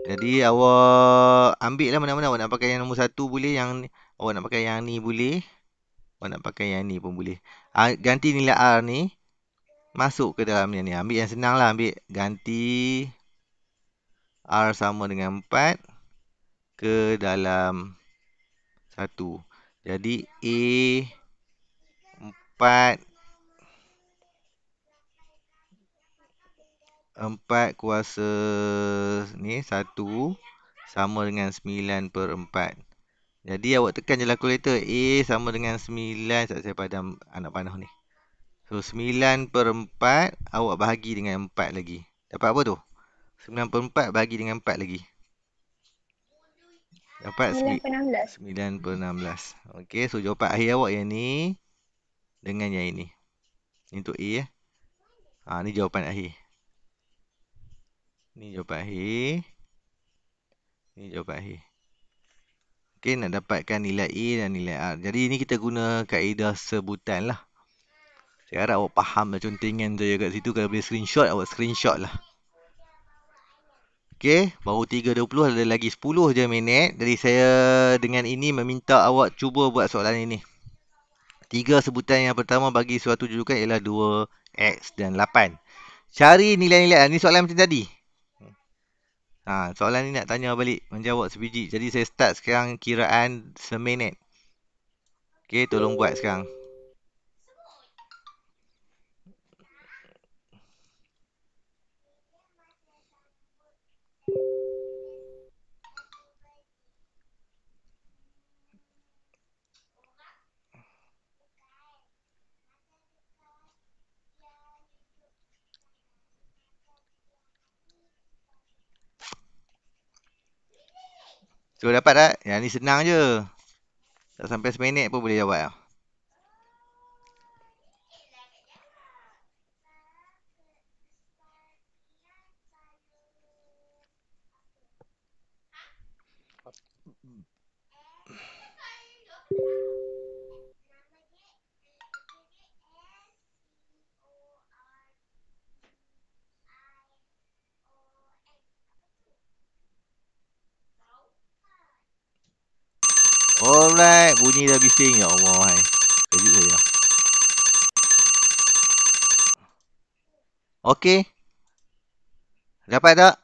Jadi awak ambil lah mana-mana. Awak nak pakai yang nombor 1 boleh. yang Awak nak pakai yang ni boleh. Awak nak pakai yang ni pun boleh. Ah, ganti nilai R ni. Masuk ke dalam ni. Ambil yang senang lah. Ambil ganti R sama dengan 4 ke dalam 1. Jadi A... Empat, empat kuasa ni satu sama dengan sembilan per empat. jadi awak tekan je calculator A sama dengan sembilan. tak saya padam anak panah ni so sembilan per empat awak bahagi dengan empat lagi dapat apa tu Sembilan per empat bahagi dengan empat lagi dapat sembilan per enam belas. per so jawapan akhir awak yang ni dengan yang ini. Ini untuk A ya. Ha, ini jawapan akhir. Ini jawapan akhir. Ini jawapan akhir. Okey, nak dapatkan nilai A dan nilai R. Jadi, ini kita guna kaedah sebutan lah. Saya harap awak faham lah contingan saya kat situ. Kalau boleh screenshot, awak screenshot lah. Okey, baru 3.20, ada lagi 10 je minit. Jadi, saya dengan ini meminta awak cuba buat soalan ini. Tiga sebutan yang pertama bagi suatu julukan ialah 2x dan 8. Cari nilai-nilai. Ini soalan macam tadi. Ha, soalan ni nak tanya balik. Menjawab sebiji. Jadi saya start sekarang kiraan seminit. Okey, tolong buat sekarang. So dapat tak? Yang ni senang je. Tak sampai seminit pun boleh jawab lah. Alright, bunyi dah bising ya Allah. Hai. Kejut saya. Okey. Dapat tak?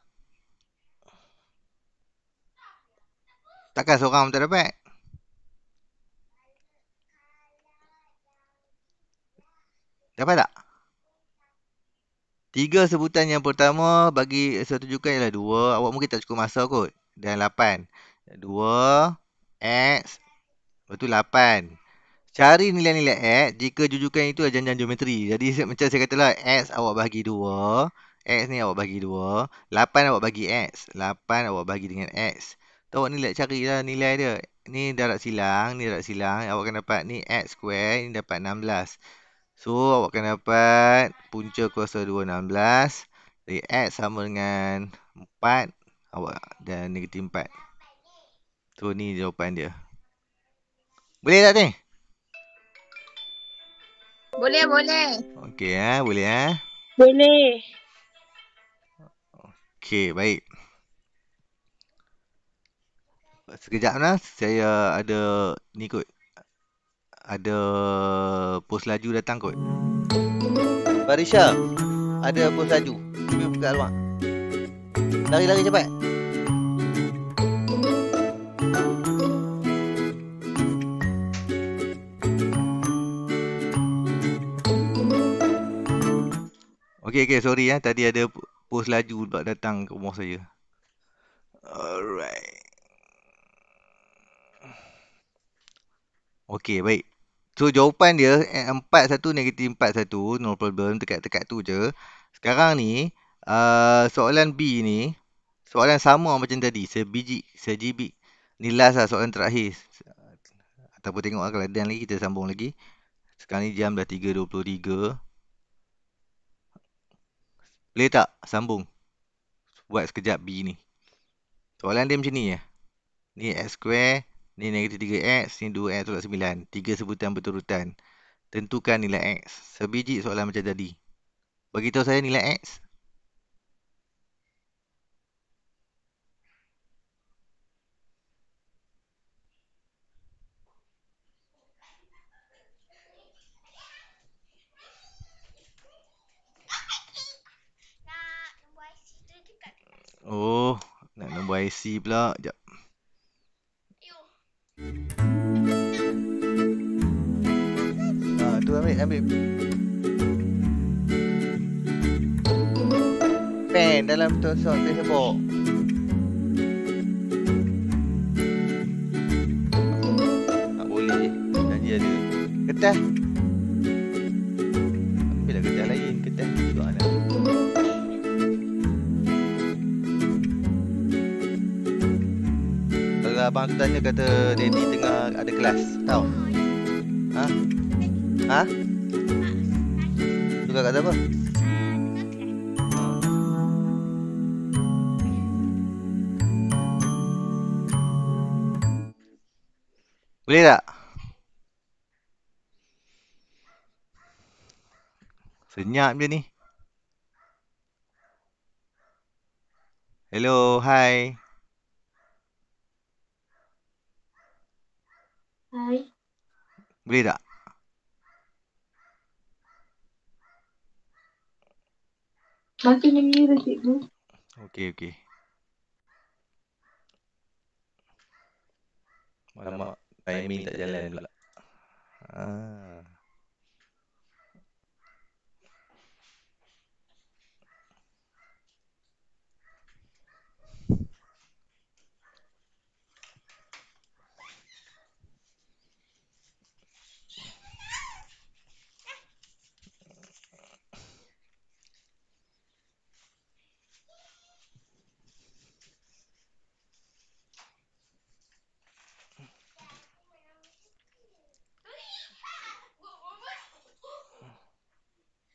Takkan seorang tak dapat? Dapat tak? Tiga sebutan yang pertama bagi satu tunjukkan ialah dua. Awak mungkin tak cukup masa kot. Dan lapan. Dua. X Lepas tu 8 Cari nilai-nilai X Jika jujukan itu adalah janjian geometri Jadi macam saya katalah X awak bagi 2 X ni awak bagi 2 8 awak bagi X 8 awak bagi dengan X Tahu awak nilai carilah nilai dia Ni darat silang Ni darat silang Awak akan dapat ni X square Ni dapat 16 So awak akan dapat Punca kuasa 2 16 Jadi X sama dengan 4 Awak dan negatif 4 Tu ni jawapan dia Boleh tak ni? Boleh boleh Okey eh boleh eh Boleh Okey baik Sekejap lah saya ada ni kot Ada pos laju datang kot Barisha ada pos laju Cuma buka Lari-lari cepat Okay, okay, sorry ya. Eh. Tadi ada pos laju sebab datang ke rumah saya. Alright. Okay, baik. So, jawapan dia 4, eh, 1, negatif 4, 1. No problem. Tekat-tekat tu je. Sekarang ni, uh, soalan B ni, soalan sama macam tadi. Sebiji, sejibik. Ni last lah soalan terakhir. Ataupun tengok lah kalau ada lagi, kita sambung lagi. Sekarang ni jam dah 3.23. Boleh tak sambung? Buat sekejap B ni. Soalan dia macam ni ya. Ni X square. Ni negatif 3X. Ni 2X tolak 9. Tiga sebutan berturutan. Tentukan nilai X. Sebiji soalan macam tadi. Beritahu saya nilai X. Oh, nak nombor IC pula. Jap. Ha, ah, tu ambil, ambil. Pen dalam tu sok tu sebok. Tak boleh. Janji ada. Kertas. abang tu tanya kata Daddy tengah ada kelas tahu? Ha? Ha? Tukar kata apa? Boleh tak? Senyap je ni. Hello, hi. Hai. Boleh tak? Nanti ni mira lah, cikgu. Okey okey. Mama timing tak jalan pula. Ah.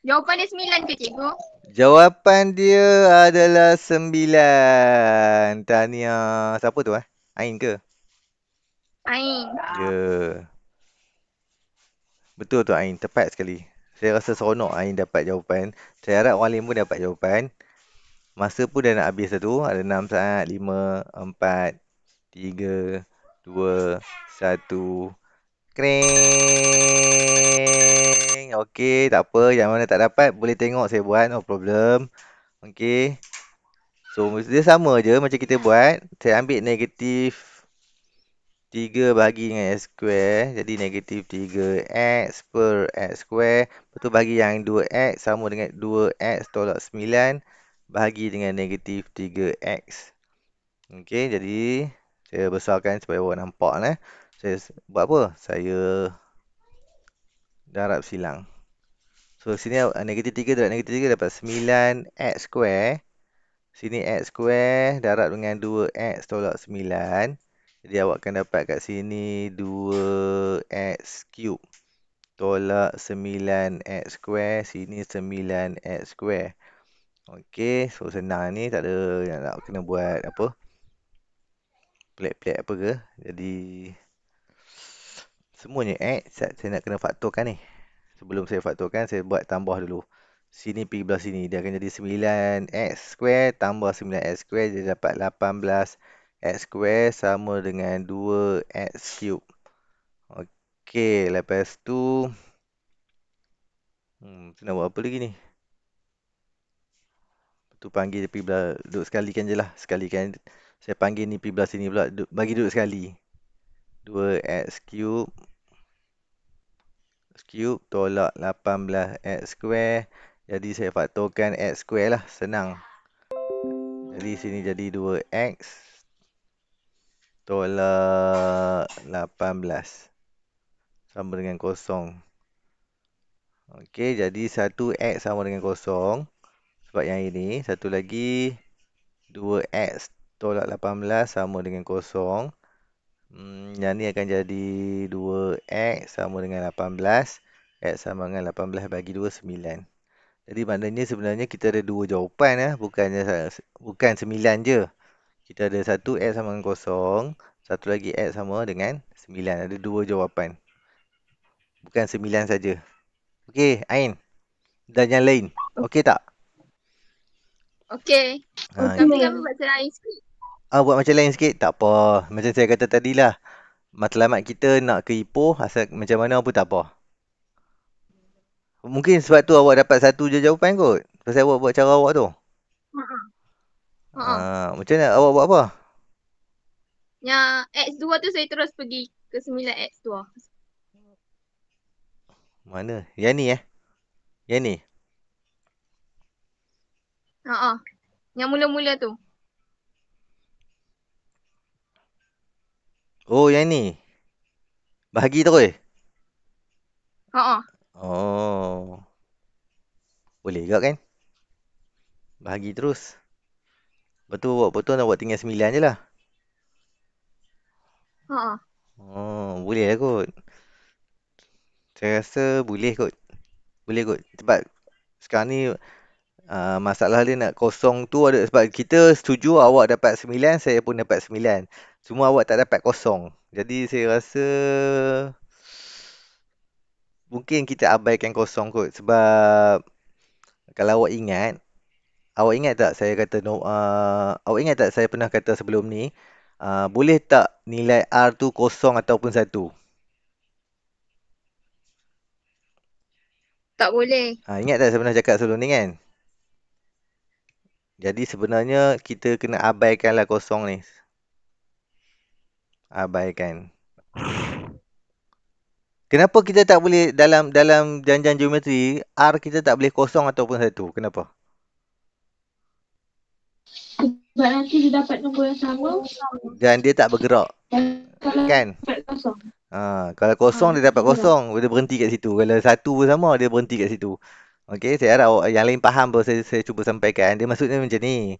Jawapan dia sembilan ke cikgu? Jawapan dia adalah sembilan. Tania, siapa tu eh? Ain ke? Ain. Ya. Betul tu Ain, tepat sekali. Saya rasa seronok Ain dapat jawapan. Saya harap orang lain pun dapat jawapan. Masa pun dah nak habis tu. Ada enam, saat, 5, 4, 3, 2, 1. Kering! Okey, tak apa. Yang mana tak dapat, boleh tengok saya buat. No problem. Okey. So, dia sama je macam kita buat. Saya ambil negatif 3 bagi dengan x square. Jadi, negatif 3x per x square. Lepas tu, bagi yang 2x sama dengan 2x tolak 9. Bahagi dengan negatif 3x. Okey, jadi saya besarkan supaya awak nampak. Eh. Saya buat apa? Saya darab silang. So sini negatif 3 darab negatif 3 dapat 9x square. Sini x square darab dengan 2x tolak 9. Jadi awak akan dapat kat sini 2x cube tolak 9x square. Sini 9x square. Okey, so senang ni tak ada yang nak kena buat apa. Plek plek apa ke? Jadi semuanya x eh, saya, nak kena faktorkan ni sebelum saya faktorkan saya buat tambah dulu sini pergi belah sini dia akan jadi 9x square tambah 9x square dia dapat 18x square sama dengan 2x cube ok lepas tu hmm, saya nak buat apa lagi ni tu panggil dia pergi belah duduk kan je lah sekali kan? saya panggil ni pergi belah sini pula bagi duduk sekali 2x cube cube tolak 18x square jadi saya faktorkan x square lah senang jadi sini jadi 2x tolak 18 sama dengan kosong Okey, jadi 1x sama dengan kosong sebab yang ini satu lagi 2x tolak 18 sama dengan kosong Hmm, yang ni akan jadi 2X sama dengan 18. X sama dengan 18 bagi 2, 9. Jadi maknanya sebenarnya kita ada dua jawapan. Eh. Bukannya, bukan sembilan je. Kita ada satu X sama dengan kosong, Satu lagi X sama dengan sembilan. Ada dua jawapan. Bukan sembilan saja. Okey, Ain. Dan yang lain. Okey tak? Okey. Ha, Kami akan buat cerai sikit ah, buat macam lain sikit tak apa macam saya kata tadi lah matlamat kita nak ke Ipoh asal macam mana pun tak apa mungkin sebab tu awak dapat satu je jawapan kot pasal awak buat cara awak tu Ha. Uh, macam mana awak buat apa? Ya, X2 tu saya terus pergi ke 9X2. Mana? Yang ni eh? Yang ni? Ha. Yang mula-mula tu. Oh, yang ni. Bahagi terus. Ha ah. Oh. Boleh juga kan? Bahagi terus. Betul buat betul nak buat tinggal sembilan je lah. Ha ah. Oh, boleh lah kot. Saya rasa boleh kot. Boleh kot. Sebab sekarang ni uh, masalah dia nak kosong tu ada sebab kita setuju awak dapat sembilan, saya pun dapat sembilan. Cuma awak tak dapat kosong. Jadi saya rasa mungkin kita abaikan kosong kot sebab kalau awak ingat awak ingat tak saya kata no uh, awak ingat tak saya pernah kata sebelum ni uh, boleh tak nilai R tu kosong ataupun satu tak boleh ha, ingat tak saya pernah cakap sebelum ni kan jadi sebenarnya kita kena abaikanlah kosong ni abaikan. Kenapa kita tak boleh dalam dalam janjian geometri R kita tak boleh kosong ataupun satu? Kenapa? Sebab nanti dia dapat nombor yang sama dan dia tak bergerak. Kalau kan? kosong. Ha, kalau kosong ha, dia dapat ah, ya. kosong. Dia berhenti kat situ. Kalau satu pun sama dia berhenti kat situ. Okey, saya harap yang lain faham apa saya, saya cuba sampaikan. Dia maksudnya macam ni.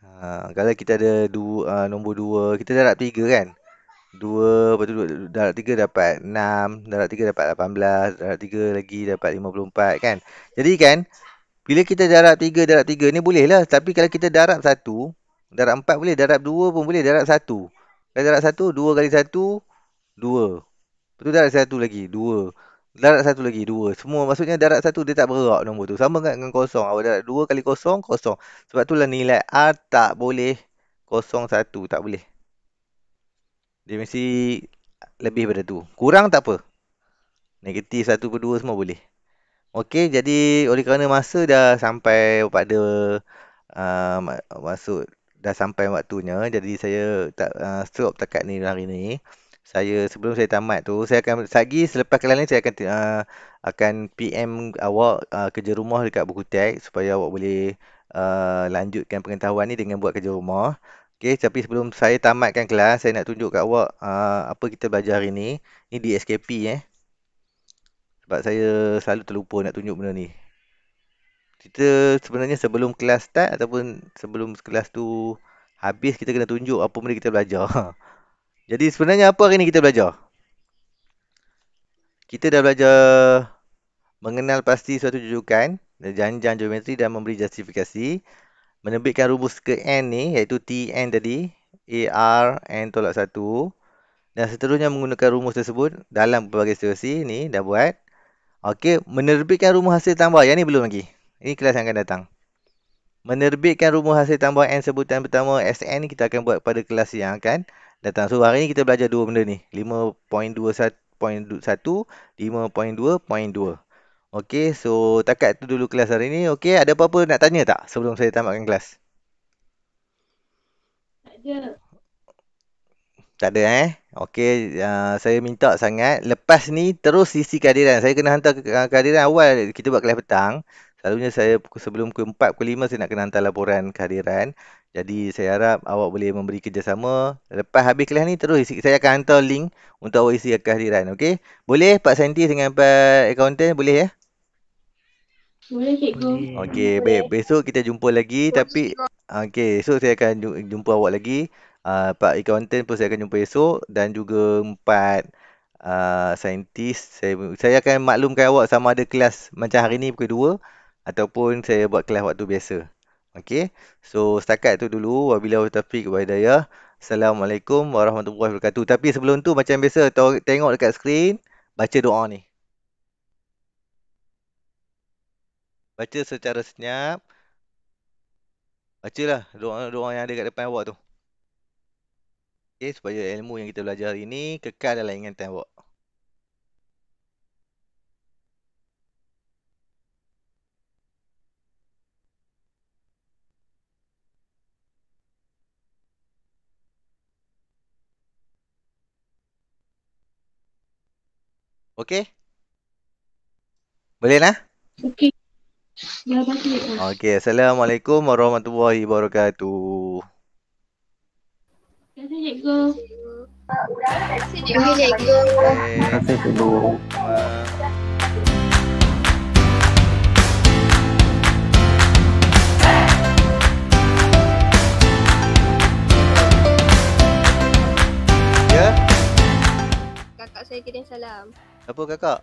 Ha, kalau kita ada dua, ha, uh, nombor dua, kita darab tiga kan? Dua, lepas tu darab tiga dapat enam, darab tiga dapat lapan belas, darab tiga lagi dapat lima puluh empat kan. Jadi kan, bila kita darab tiga, darab tiga ni boleh lah. Tapi kalau kita darab satu, darab empat boleh, darab dua pun boleh, darab satu. Kalau darab satu, dua kali satu, dua. Lepas tu darab satu lagi, dua. Darab satu lagi, dua. Semua maksudnya darab satu dia tak berak nombor tu. Sama kan dengan kosong. Awak darab dua kali kosong, kosong. Sebab tu lah nilai R tak boleh kosong satu, tak boleh. Dia mesti lebih daripada tu. Kurang tak apa. Negatif satu per dua semua boleh. Okey, jadi oleh kerana masa dah sampai pada uh, masuk dah sampai waktunya, jadi saya tak uh, stop dekat ni hari ni. Saya sebelum saya tamat tu, saya akan lagi selepas kelas ni saya akan uh, akan PM awak uh, kerja rumah dekat buku teks supaya awak boleh uh, lanjutkan pengetahuan ni dengan buat kerja rumah. Okey, tapi sebelum saya tamatkan kelas, saya nak tunjuk kat awak uh, apa kita belajar hari ni. Ni di SKP eh. Sebab saya selalu terlupa nak tunjuk benda ni. Kita sebenarnya sebelum kelas start ataupun sebelum kelas tu habis, kita kena tunjuk apa benda kita belajar. Jadi sebenarnya apa hari ni kita belajar? Kita dah belajar mengenal pasti suatu jujukan, janjang geometri dan memberi justifikasi menerbitkan rumus ke N ni iaitu t TN tadi r N tolak 1 dan seterusnya menggunakan rumus tersebut dalam pelbagai situasi ni dah buat okey menerbitkan rumus hasil tambah yang ni belum lagi ini kelas yang akan datang menerbitkan rumus hasil tambah N sebutan pertama SN ni kita akan buat pada kelas yang akan datang so hari ni kita belajar dua benda ni 5.21.1 5.2.2 Okey, so takat tu dulu kelas hari ni. Okey, ada apa-apa nak tanya tak sebelum saya tamatkan kelas? Tak ada. Tak ada eh? Okey, uh, saya minta sangat. Lepas ni terus isi kehadiran. Saya kena hantar kehadiran awal kita buat kelas petang. Selalunya saya sebelum pukul 4, pukul 5 saya nak kena hantar laporan kehadiran. Jadi saya harap awak boleh memberi kerjasama. Lepas habis kelas ni terus isi. Saya akan hantar link untuk awak isi kehadiran. Okey? Boleh Pak Santi dengan Pak Accountant? Boleh ya? Eh? Boleh cikgu. Okey, besok kita jumpa lagi Boleh. tapi okey, esok saya akan jumpa awak lagi. Ah uh, Pak accountant pun saya akan jumpa esok dan juga empat ah uh, saintis. Saya saya akan maklumkan awak sama ada kelas macam hari ni pukul 2 ataupun saya buat kelas waktu biasa. Okey. So setakat tu dulu wabillahi taufik walhidayah. Assalamualaikum warahmatullahi wabarakatuh. Tapi sebelum tu macam biasa tengok dekat skrin baca doa ni. Baca secara senyap. Bacalah doa-doa yang ada kat depan awak tu. Okay, supaya ilmu yang kita belajar hari ini kekal dalam ingatan awak. Okey? Boleh nak? Okey. Ya, thank you. Okay, Assalamualaikum warahmatullahi wabarakatuh. Terima kasih, Cikgu. Terima kasih, Cikgu. Terima kasih, Cikgu. Ya? Kakak saya kirim salam. Apa kakak?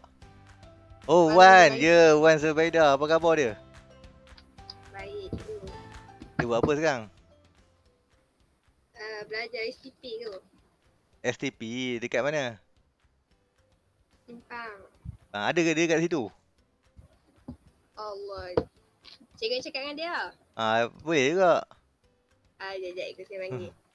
Oh Wan, ya yeah, Wan Zubaida, apa khabar dia? Baik Dia buat apa sekarang? Uh, belajar STP tu STP, dekat mana? Simpang ha, Ada ke dia kat situ? Allah Cikgu cakap dengan dia Ah, boleh juga Ah, jajak jap, jap, ikut saya panggil